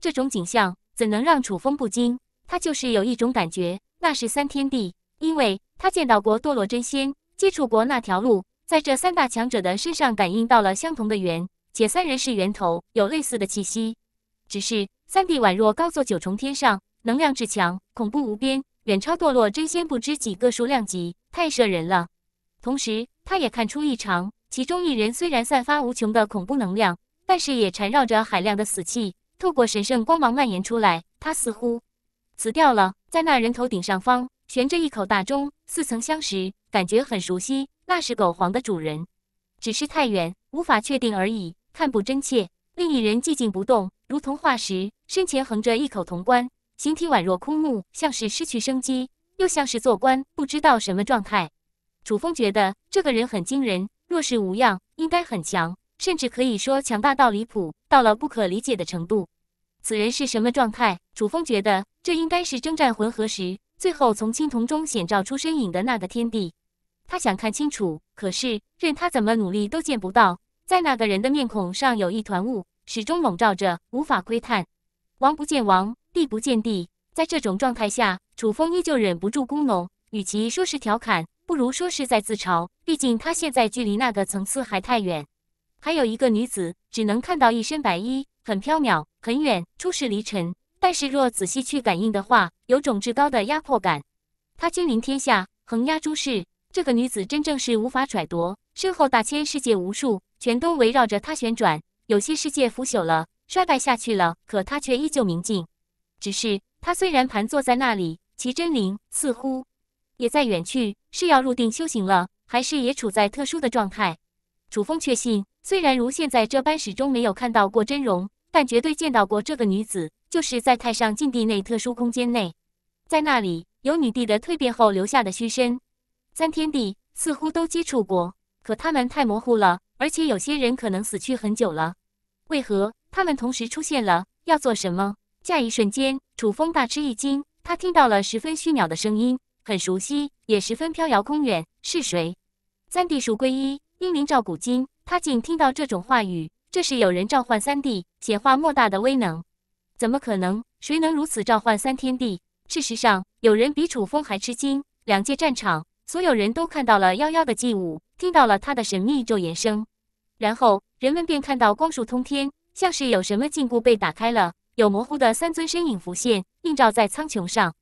这种景象怎能让楚风不惊？他就是有一种感觉，那是三天地，因为他见到过堕落真仙，接触过那条路，在这三大强者的身上感应到了相同的源，且三人是源头，有类似的气息。只是三帝宛若高坐九重天上，能量至强，恐怖无边，远超堕落真仙不知几个数量级，太慑人了。同时，他也看出异常，其中一人虽然散发无穷的恐怖能量，但是也缠绕着海量的死气，透过神圣光芒蔓延出来，他似乎。死掉了，在那人头顶上方悬着一口大钟，似曾相识，感觉很熟悉。那是狗皇的主人，只是太远，无法确定而已，看不真切。另一人寂静不动，如同化石，身前横着一口铜棺，形体宛若枯木，像是失去生机，又像是做官，不知道什么状态。楚风觉得这个人很惊人，若是无恙，应该很强，甚至可以说强大到离谱，到了不可理解的程度。此人是什么状态？楚风觉得这应该是征战魂合时，最后从青铜中显照出身影的那个天地。他想看清楚，可是任他怎么努力都见不到。在那个人的面孔上有一团雾，始终笼罩着，无法窥探。王不见王，地不见地。在这种状态下，楚风依旧忍不住咕哝。与其说是调侃，不如说是在自嘲。毕竟他现在距离那个层次还太远。还有一个女子，只能看到一身白衣。很飘渺，很远，初时离尘，但是若仔细去感应的话，有种至高的压迫感。他君临天下，横压诸世，这个女子真正是无法揣度。身后大千世界无数，全都围绕着她旋转。有些世界腐朽了，衰败下去了，可她却依旧明净。只是她虽然盘坐在那里，其真灵似乎也在远去，是要入定修行了，还是也处在特殊的状态？楚风确信，虽然如现在这般，始终没有看到过真容。但绝对见到过这个女子，就是在太上禁地内特殊空间内，在那里有女帝的蜕变后留下的虚身。三天地似乎都接触过，可他们太模糊了，而且有些人可能死去很久了。为何他们同时出现了？要做什么？下一瞬间，楚风大吃一惊，他听到了十分虚渺的声音，很熟悉，也十分飘摇空远。是谁？三地属归一，英灵照古今。他竟听到这种话语。这是有人召唤三帝显化莫大的威能，怎么可能？谁能如此召唤三天地？事实上，有人比楚风还吃惊。两界战场，所有人都看到了妖妖的祭舞，听到了他的神秘咒言声，然后人们便看到光束通天，像是有什么禁锢被打开了，有模糊的三尊身影浮现，映照在苍穹上。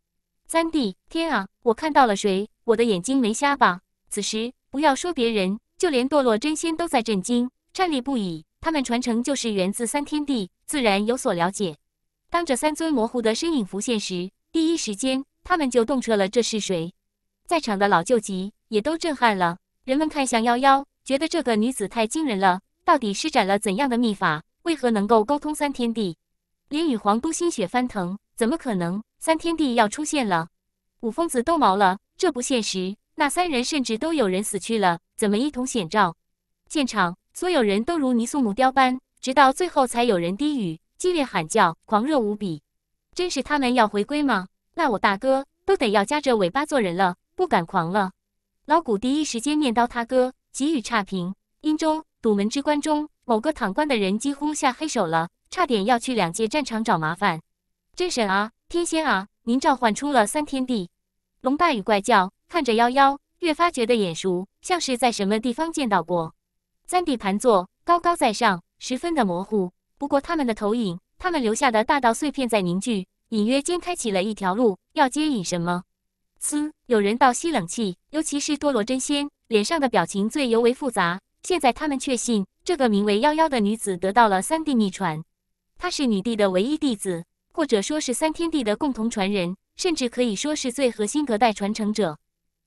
三帝，天啊！我看到了谁？我的眼睛没瞎吧？此时，不要说别人，就连堕落真仙都在震惊，颤栗不已。他们传承就是源自三天地，自然有所了解。当这三尊模糊的身影浮现时，第一时间他们就洞彻了这是谁。在场的老旧级也都震撼了，人们看向夭夭，觉得这个女子太惊人了。到底施展了怎样的秘法？为何能够沟通三天地？连羽皇都心血翻腾，怎么可能？三天地要出现了，五疯子都毛了，这不现实。那三人甚至都有人死去了，怎么一同显照？现场。所有人都如泥塑木雕般，直到最后才有人低语、激烈喊叫、狂热无比。真是他们要回归吗？那我大哥都得要夹着尾巴做人了，不敢狂了。老古第一时间念叨他哥，给予差评。阴中堵门之关中，某个躺棺的人几乎下黑手了，差点要去两界战场找麻烦。真神啊，天仙啊，您召唤出了三天地。龙大禹怪叫，看着夭夭，越发觉得眼熟，像是在什么地方见到过。三 D 盘坐，高高在上，十分的模糊。不过他们的投影，他们留下的大道碎片在凝聚，隐约间开启了一条路，要接引什么？嘶！有人倒吸冷气，尤其是多罗真仙，脸上的表情最尤为复杂。现在他们确信，这个名为夭夭的女子得到了三 D 秘传，她是女帝的唯一弟子，或者说是三天地的共同传人，甚至可以说是最核心隔代传承者。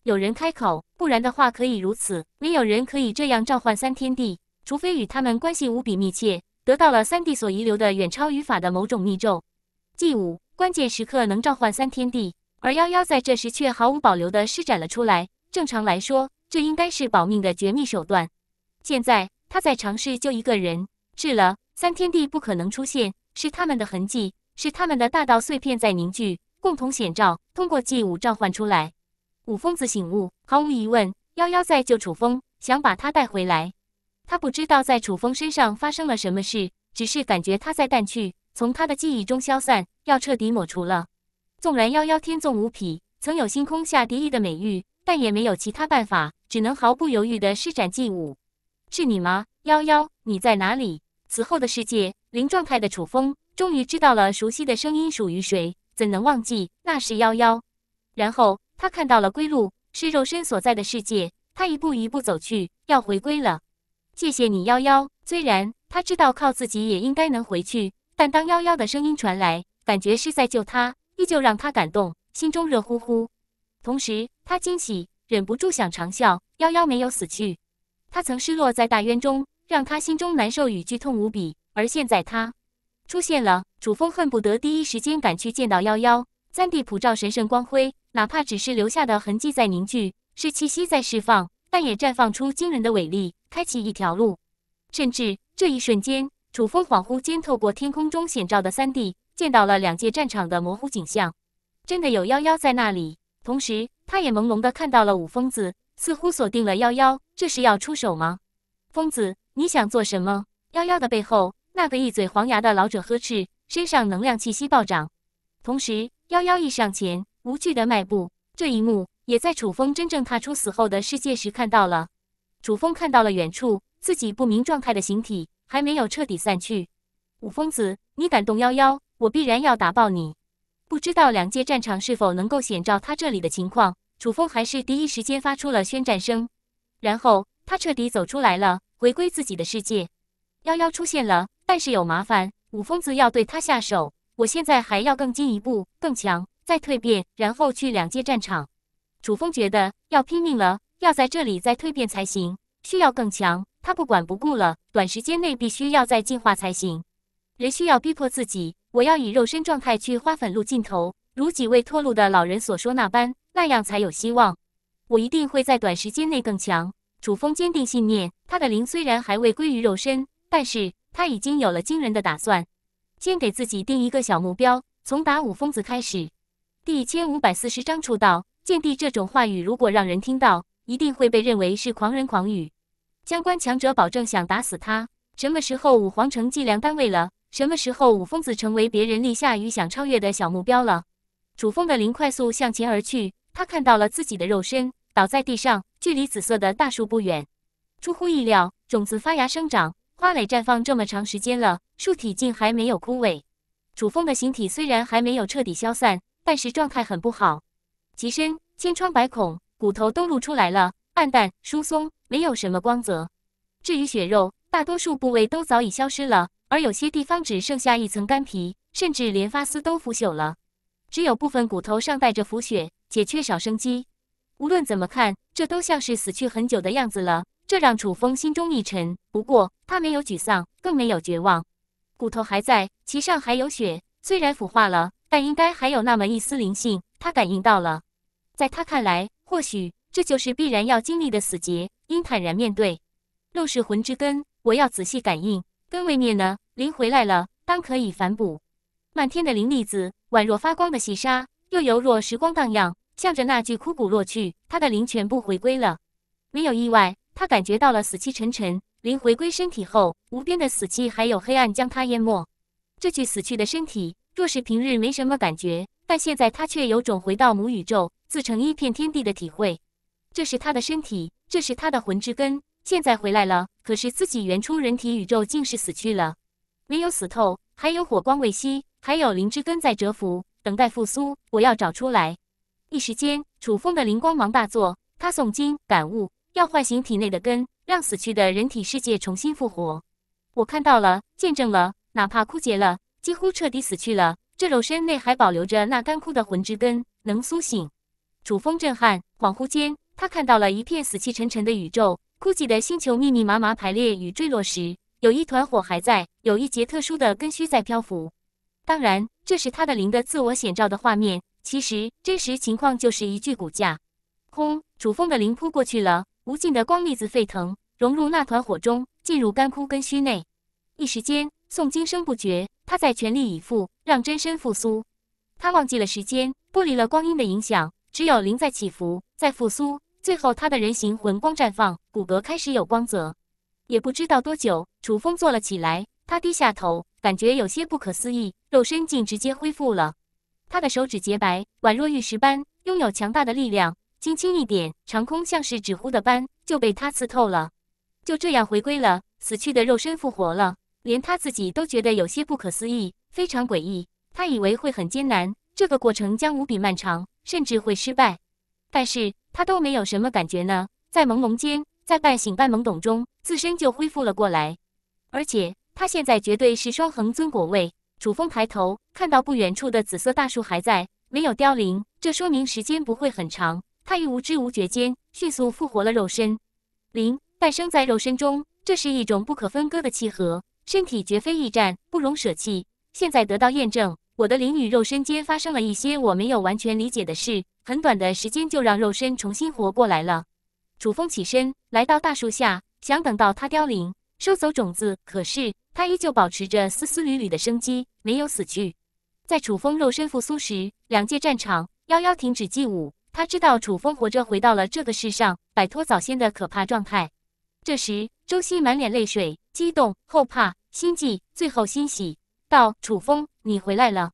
有人开口，不然的话可以如此。没有人可以这样召唤三天地，除非与他们关系无比密切，得到了三帝所遗留的远超于法的某种密咒。祭五关键时刻能召唤三天地，而幺幺在这时却毫无保留的施展了出来。正常来说，这应该是保命的绝密手段。现在他在尝试救一个人，是了，三天地不可能出现，是他们的痕迹，是他们的大道碎片在凝聚，共同显照，通过祭五召唤出来。五疯子醒悟，毫无疑问，幺幺在救楚风，想把他带回来。他不知道在楚风身上发生了什么事，只是感觉他在淡去，从他的记忆中消散，要彻底抹除了。纵然幺幺天纵无匹，曾有星空下敌意的美誉，但也没有其他办法，只能毫不犹豫地施展劲舞。是你吗，幺幺？你在哪里？此后的世界，零状态的楚风终于知道了熟悉的声音属于谁，怎能忘记那是幺幺？然后。他看到了归路，是肉身所在的世界。他一步一步走去，要回归了。谢谢你，夭夭。虽然他知道靠自己也应该能回去，但当夭夭的声音传来，感觉是在救他，依旧让他感动，心中热乎乎。同时，他惊喜，忍不住想长笑。夭夭没有死去，他曾失落在大渊中，让他心中难受与剧痛无比。而现在他出现了，主峰恨不得第一时间赶去见到夭夭，三弟普照神圣光辉，哪怕只是留下的痕迹在凝聚，是气息在释放，但也绽放出惊人的伟力，开启一条路。甚至这一瞬间，楚风恍惚间透过天空中显照的三弟见到了两界战场的模糊景象。真的有妖妖在那里。同时，他也朦胧的看到了五疯子似乎锁定了妖妖，这是要出手吗？疯子，你想做什么？妖妖的背后，那个一嘴黄牙的老者呵斥，身上能量气息暴涨，同时。幺幺一上前，无惧的迈步。这一幕也在楚风真正踏出死后的世界时看到了。楚风看到了远处自己不明状态的形体，还没有彻底散去。五疯子，你敢动幺幺，我必然要打爆你！不知道两界战场是否能够显照他这里的情况，楚风还是第一时间发出了宣战声。然后他彻底走出来了，回归自己的世界。幺幺出现了，但是有麻烦，五疯子要对他下手。我现在还要更进一步，更强，再蜕变，然后去两界战场。楚风觉得要拼命了，要在这里再蜕变才行，需要更强。他不管不顾了，短时间内必须要再进化才行。人需要逼迫自己，我要以肉身状态去花粉路尽头，如几位脱路的老人所说那般，那样才有希望。我一定会在短时间内更强。楚风坚定信念，他的灵虽然还未归于肉身，但是他已经有了惊人的打算。先给自己定一个小目标，从打五疯子开始。第一千五百四十章出道。剑帝这种话语，如果让人听到，一定会被认为是狂人狂语。将关强者保证，想打死他。什么时候五皇成计量单位了？什么时候五疯子成为别人立下与想超越的小目标了？楚风的灵快速向前而去，他看到了自己的肉身倒在地上，距离紫色的大树不远。出乎意料，种子发芽生长。花蕾绽放这么长时间了，树体竟还没有枯萎。主峰的形体虽然还没有彻底消散，但是状态很不好，其身千疮百孔，骨头都露出来了，暗淡疏松，没有什么光泽。至于血肉，大多数部位都早已消失了，而有些地方只剩下一层干皮，甚至连发丝都腐朽了。只有部分骨头上带着腐血，且缺少生机。无论怎么看，这都像是死去很久的样子了。这让楚风心中一沉，不过他没有沮丧，更没有绝望。骨头还在，其上还有血，虽然腐化了，但应该还有那么一丝灵性。他感应到了，在他看来，或许这就是必然要经历的死劫，应坦然面对。肉是魂之根，我要仔细感应根未灭呢，灵回来了，当可以反补。漫天的灵粒子宛若发光的细沙，又犹若时光荡漾，向着那具枯骨落去。他的灵全部回归了，没有意外。他感觉到了死气沉沉，灵回归身体后，无边的死气还有黑暗将他淹没。这具死去的身体，若是平日没什么感觉，但现在他却有种回到母宇宙，自成一片天地的体会。这是他的身体，这是他的魂之根。现在回来了，可是自己原初人体宇宙竟是死去了，没有死透，还有火光未熄，还有灵之根在蛰伏，等待复苏。我要找出来。一时间，楚风的灵光芒大作，他诵经感悟。要唤醒体内的根，让死去的人体世界重新复活。我看到了，见证了，哪怕枯竭了，几乎彻底死去了，这肉身内还保留着那干枯的魂之根，能苏醒。楚风震撼，恍惚间，他看到了一片死气沉沉的宇宙，枯寂的星球密密麻麻排列与坠落时，有一团火还在，有一节特殊的根须在漂浮。当然，这是他的灵的自我显照的画面，其实真实情况就是一具骨架。轰！楚风的灵扑过去了。无尽的光粒子沸腾，融入那团火中，进入干枯根须内。一时间，诵经声不绝。他在全力以赴，让真身复苏。他忘记了时间，剥离了光阴的影响，只有灵在起伏，在复苏。最后，他的人形魂光绽放，骨骼开始有光泽。也不知道多久，楚风坐了起来。他低下头，感觉有些不可思议，肉身竟直接恢复了。他的手指洁白，宛若玉石般，拥有强大的力量。轻轻一点，长空像是纸糊的般就被他刺透了，就这样回归了，死去的肉身复活了，连他自己都觉得有些不可思议，非常诡异。他以为会很艰难，这个过程将无比漫长，甚至会失败，但是他都没有什么感觉呢，在朦胧间，在半醒半懵懂中，自身就恢复了过来，而且他现在绝对是双恒尊果位。楚风抬头看到不远处的紫色大树还在，没有凋零，这说明时间不会很长。他于无知无觉间迅速复活了肉身，灵诞生在肉身中，这是一种不可分割的契合。身体绝非易战，不容舍弃。现在得到验证，我的灵与肉身间发生了一些我没有完全理解的事。很短的时间就让肉身重新活过来了。楚风起身，来到大树下，想等到它凋零，收走种子。可是它依旧保持着丝丝缕缕的生机，没有死去。在楚风肉身复苏时，两界战场夭夭停止祭舞。他知道楚风活着回到了这个世上，摆脱早先的可怕状态。这时，周西满脸泪水，激动、后怕、心悸，最后欣喜，道：“楚风，你回来了，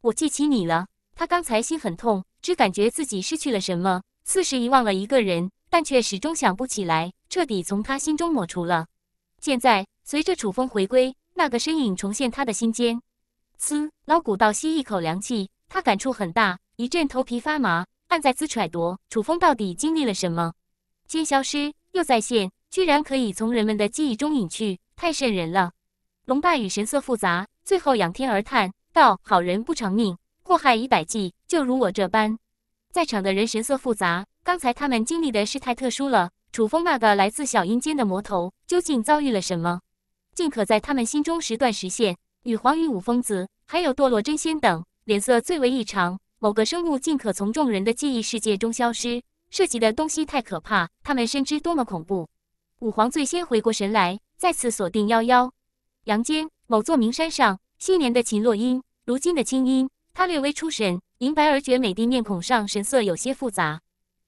我记起你了。”他刚才心很痛，只感觉自己失去了什么，似是遗忘了一个人，但却始终想不起来，彻底从他心中抹除了。现在，随着楚风回归，那个身影重现他的心间。嘶，老古倒吸一口凉气，他感触很大，一阵头皮发麻。暗在此揣度，楚风到底经历了什么？先消失，又再现，居然可以从人们的记忆中隐去，太瘆人了。龙霸宇神色复杂，最后仰天而叹道：“好人不长命，祸害以百计，就如我这般。”在场的人神色复杂，刚才他们经历的事太特殊了。楚风那个来自小阴间的魔头，究竟遭遇了什么，竟可在他们心中时断时现？与黄与五疯子，还有堕落真仙等，脸色最为异常。某个生物竟可从众人的记忆世界中消失，涉及的东西太可怕，他们深知多么恐怖。武皇最先回过神来，再次锁定夭夭。阳间某座名山上，昔年的秦洛音，如今的清音，她略微出神，银白而绝美的面孔上神色有些复杂。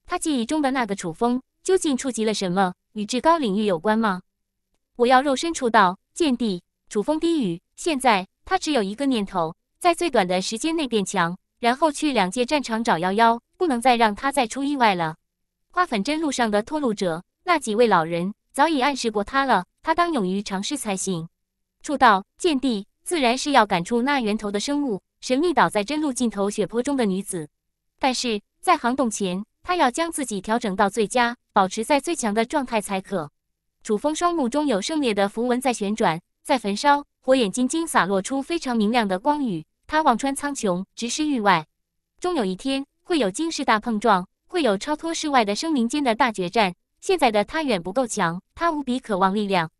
他记忆中的那个楚风，究竟触及了什么？与至高领域有关吗？我要肉身出道，见地。楚风低语。现在他只有一个念头，在最短的时间内变强。然后去两界战场找幺幺，不能再让他再出意外了。花粉针路上的拓路者，那几位老人早已暗示过他了，他当勇于尝试才行。触道剑帝自然是要赶出那源头的生物，神秘倒在针路尽头血泊中的女子。但是在行动前，他要将自己调整到最佳，保持在最强的状态才可。楚风双目中有圣烈的符文在旋转，在焚烧，火眼金睛洒落出非常明亮的光雨。他望穿苍穹，直视域外，终有一天会有惊世大碰撞，会有超脱世外的生灵间的大决战。现在的他远不够强，他无比渴望力量。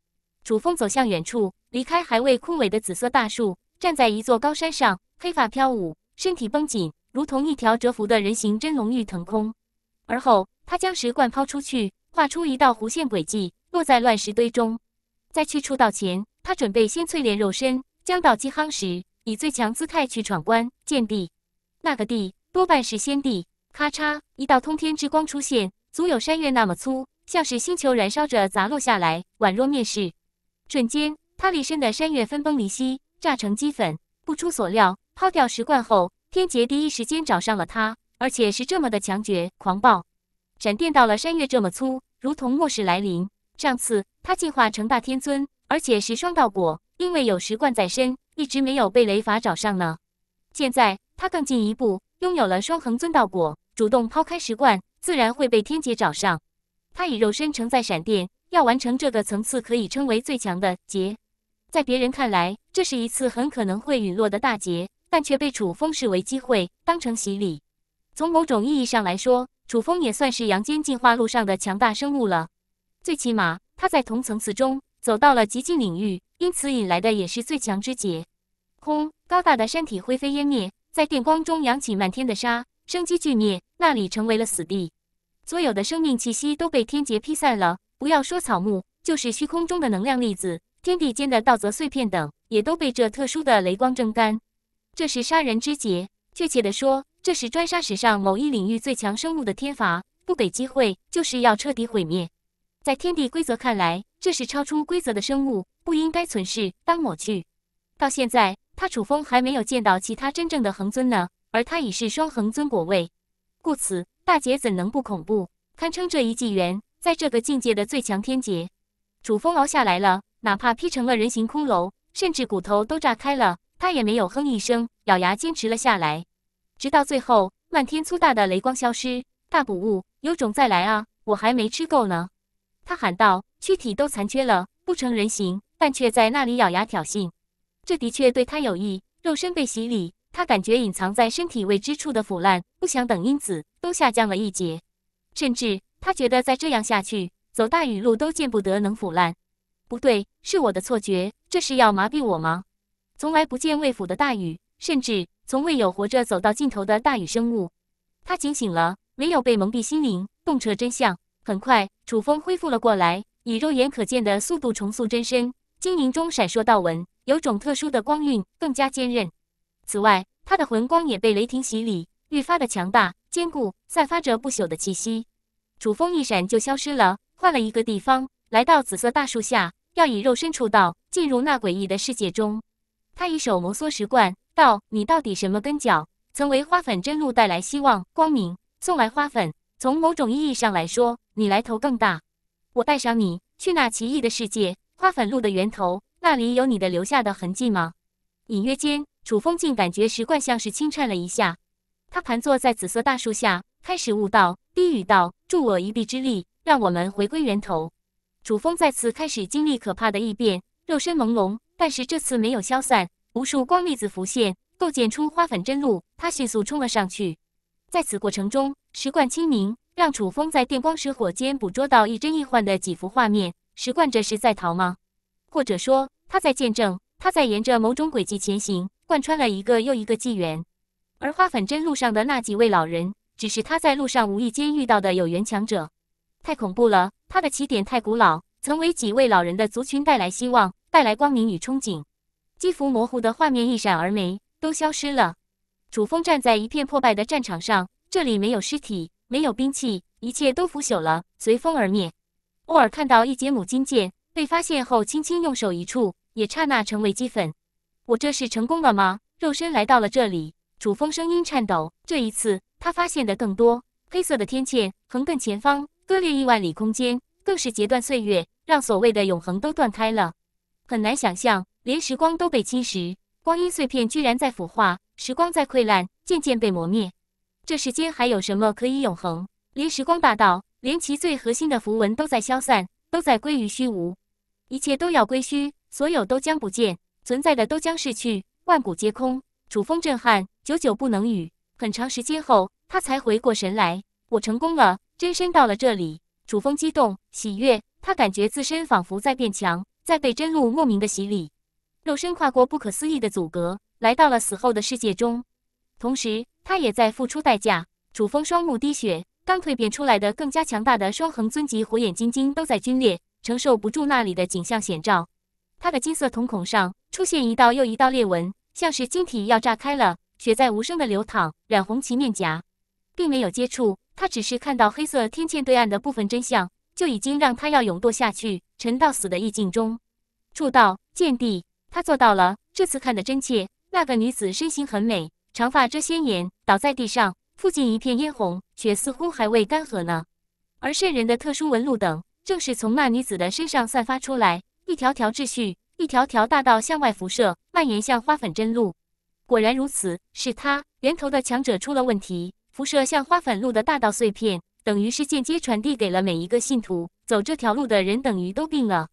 楚风走向远处，离开还未枯萎的紫色大树，站在一座高山上，黑发飘舞，身体绷紧，如同一条蛰伏的人形真龙欲腾空。而后，他将石罐抛出去，画出一道弧线轨迹，落在乱石堆中。在去出道前，他准备先淬炼肉身，将道基夯实。以最强姿态去闯关见帝，那个帝多半是仙帝。咔嚓，一道通天之光出现，足有山岳那么粗，像是星球燃烧着砸落下来，宛若灭世。瞬间，他立身的山岳分崩离析，炸成齑粉。不出所料，抛掉石罐后，天劫第一时间找上了他，而且是这么的强绝狂暴。闪电到了山岳这么粗，如同末世来临。上次他进化成大天尊，而且是双道果，因为有石罐在身。一直没有被雷法找上呢。现在他更进一步，拥有了双恒尊道果，主动抛开石罐，自然会被天劫找上。他以肉身承载闪电，要完成这个层次可以称为最强的劫。在别人看来，这是一次很可能会陨落的大劫，但却被楚风视为机会，当成洗礼。从某种意义上来说，楚风也算是阳间进化路上的强大生物了。最起码，他在同层次中走到了极境领域。因此引来的也是最强之劫，轰！高大的山体灰飞烟灭，在电光中扬起漫天的沙，生机俱灭，那里成为了死地。所有的生命气息都被天劫劈散了，不要说草木，就是虚空中的能量粒子、天地间的道泽碎片等，也都被这特殊的雷光蒸干。这是杀人之劫，确切的说，这是专杀史上某一领域最强生物的天罚，不给机会，就是要彻底毁灭。在天地规则看来，这是超出规则的生物。不应该存世，当抹去。到现在，他楚风还没有见到其他真正的恒尊呢，而他已是双恒尊果位，故此大劫怎能不恐怖？堪称这一纪元，在这个境界的最强天劫。楚风熬下来了，哪怕劈成了人形骷髅，甚至骨头都炸开了，他也没有哼一声，咬牙坚持了下来，直到最后，漫天粗大的雷光消失。大补物，有种再来啊！我还没吃够呢！他喊道，躯体都残缺了，不成人形。但却在那里咬牙挑衅，这的确对他有益。肉身被洗礼，他感觉隐藏在身体未知处的腐烂不祥等因子都下降了一截，甚至他觉得再这样下去，走大雨路都见不得能腐烂。不对，是我的错觉，这是要麻痹我吗？从来不见未腐的大雨，甚至从未有活着走到尽头的大雨生物。他警醒了，没有被蒙蔽心灵，洞彻真相。很快，楚风恢复了过来，以肉眼可见的速度重塑真身。晶莹中闪烁道纹，有种特殊的光晕，更加坚韧。此外，他的魂光也被雷霆洗礼，愈发的强大坚固，散发着不朽的气息。楚风一闪就消失了，换了一个地方，来到紫色大树下，要以肉身出道，进入那诡异的世界中。他以手摩挲石罐，道：“你到底什么根脚？曾为花粉真路带来希望光明，送来花粉。从某种意义上来说，你来头更大。我带上你，去那奇异的世界。”花粉路的源头，那里有你的留下的痕迹吗？隐约间，楚风竟感觉石罐像是轻颤了一下。他盘坐在紫色大树下，开始悟道，低语道：“助我一臂之力，让我们回归源头。”楚风再次开始经历可怕的异变，肉身朦胧，但是这次没有消散，无数光粒子浮现，构建出花粉真路。他迅速冲了上去。在此过程中，石罐清明，让楚风在电光石火间捕捉到亦真亦幻的几幅画面。石冠这是在逃吗？或者说他在见证，他在沿着某种轨迹前行，贯穿了一个又一个纪元。而花粉针路上的那几位老人，只是他在路上无意间遇到的有缘强者。太恐怖了，他的起点太古老，曾为几位老人的族群带来希望，带来光明与憧憬。几肤模糊的画面一闪而没，都消失了。楚风站在一片破败的战场上，这里没有尸体，没有兵器，一切都腐朽了，随风而灭。偶尔看到一截母金剑被发现后，轻轻用手一触，也刹那成为齑粉。我这是成功了吗？肉身来到了这里，楚风声音颤抖。这一次，他发现的更多。黑色的天堑横亘前方，割裂亿万里空间，更是截断岁月，让所谓的永恒都断开了。很难想象，连时光都被侵蚀，光阴碎片居然在腐化，时光在溃烂，渐渐被磨灭。这世间还有什么可以永恒？连时光大道。连其最核心的符文都在消散，都在归于虚无，一切都要归虚，所有都将不见，存在的都将逝去，万古皆空。楚风震撼，久久不能语。很长时间后，他才回过神来。我成功了，真身到了这里。楚风激动喜悦，他感觉自身仿佛在变强，在被真露莫名的洗礼，肉身跨过不可思议的阻隔，来到了死后的世界中。同时，他也在付出代价。楚风双目滴血。刚蜕变出来的更加强大的双恒尊级火眼金睛都在龟裂，承受不住那里的景象险照。他的金色瞳孔上出现一道又一道裂纹，像是晶体要炸开了，血在无声的流淌，染红其面颊，并没有接触他，只是看到黑色天堑对岸的部分真相，就已经让他要永堕下去沉到死的意境中。触到见地，他做到了。这次看得真切，那个女子身形很美，长发遮仙眼，倒在地上。附近一片嫣红，却似乎还未干涸呢。而渗人的特殊纹路等，正是从那女子的身上散发出来，一条条秩序，一条条大道向外辐射，蔓延向花粉真路。果然如此，是他源头的强者出了问题。辐射向花粉路的大道碎片，等于是间接传递给了每一个信徒。走这条路的人，等于都病了。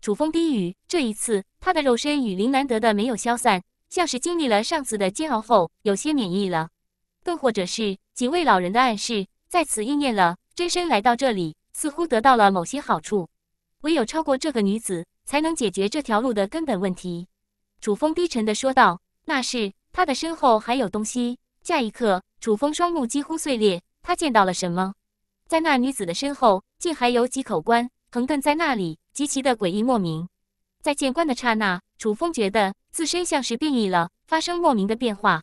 楚风低语：“这一次，他的肉身与林南德的没有消散，像是经历了上次的煎熬后，有些免疫了。”更或者是几位老人的暗示在此应验了。真身来到这里，似乎得到了某些好处。唯有超过这个女子，才能解决这条路的根本问题。楚风低沉的说道：“那是他的身后还有东西。”下一刻，楚风双目几乎碎裂，他见到了什么？在那女子的身后，竟还有几口棺横亘在那里，极其的诡异莫名。在见棺的刹那，楚风觉得自身像是变异了，发生莫名的变化。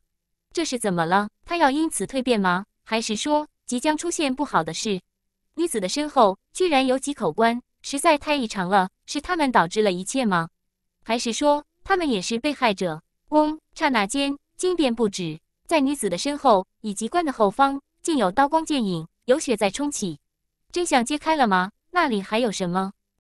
这是怎么了？他要因此蜕变吗？还是说即将出现不好的事？女子的身后居然有几口棺，实在太异常了。是他们导致了一切吗？还是说他们也是被害者？嗡！刹那间惊变不止，在女子的身后以及棺的后方，竟有刀光剑影，有血在冲起。真相揭开了吗？那里还有什么？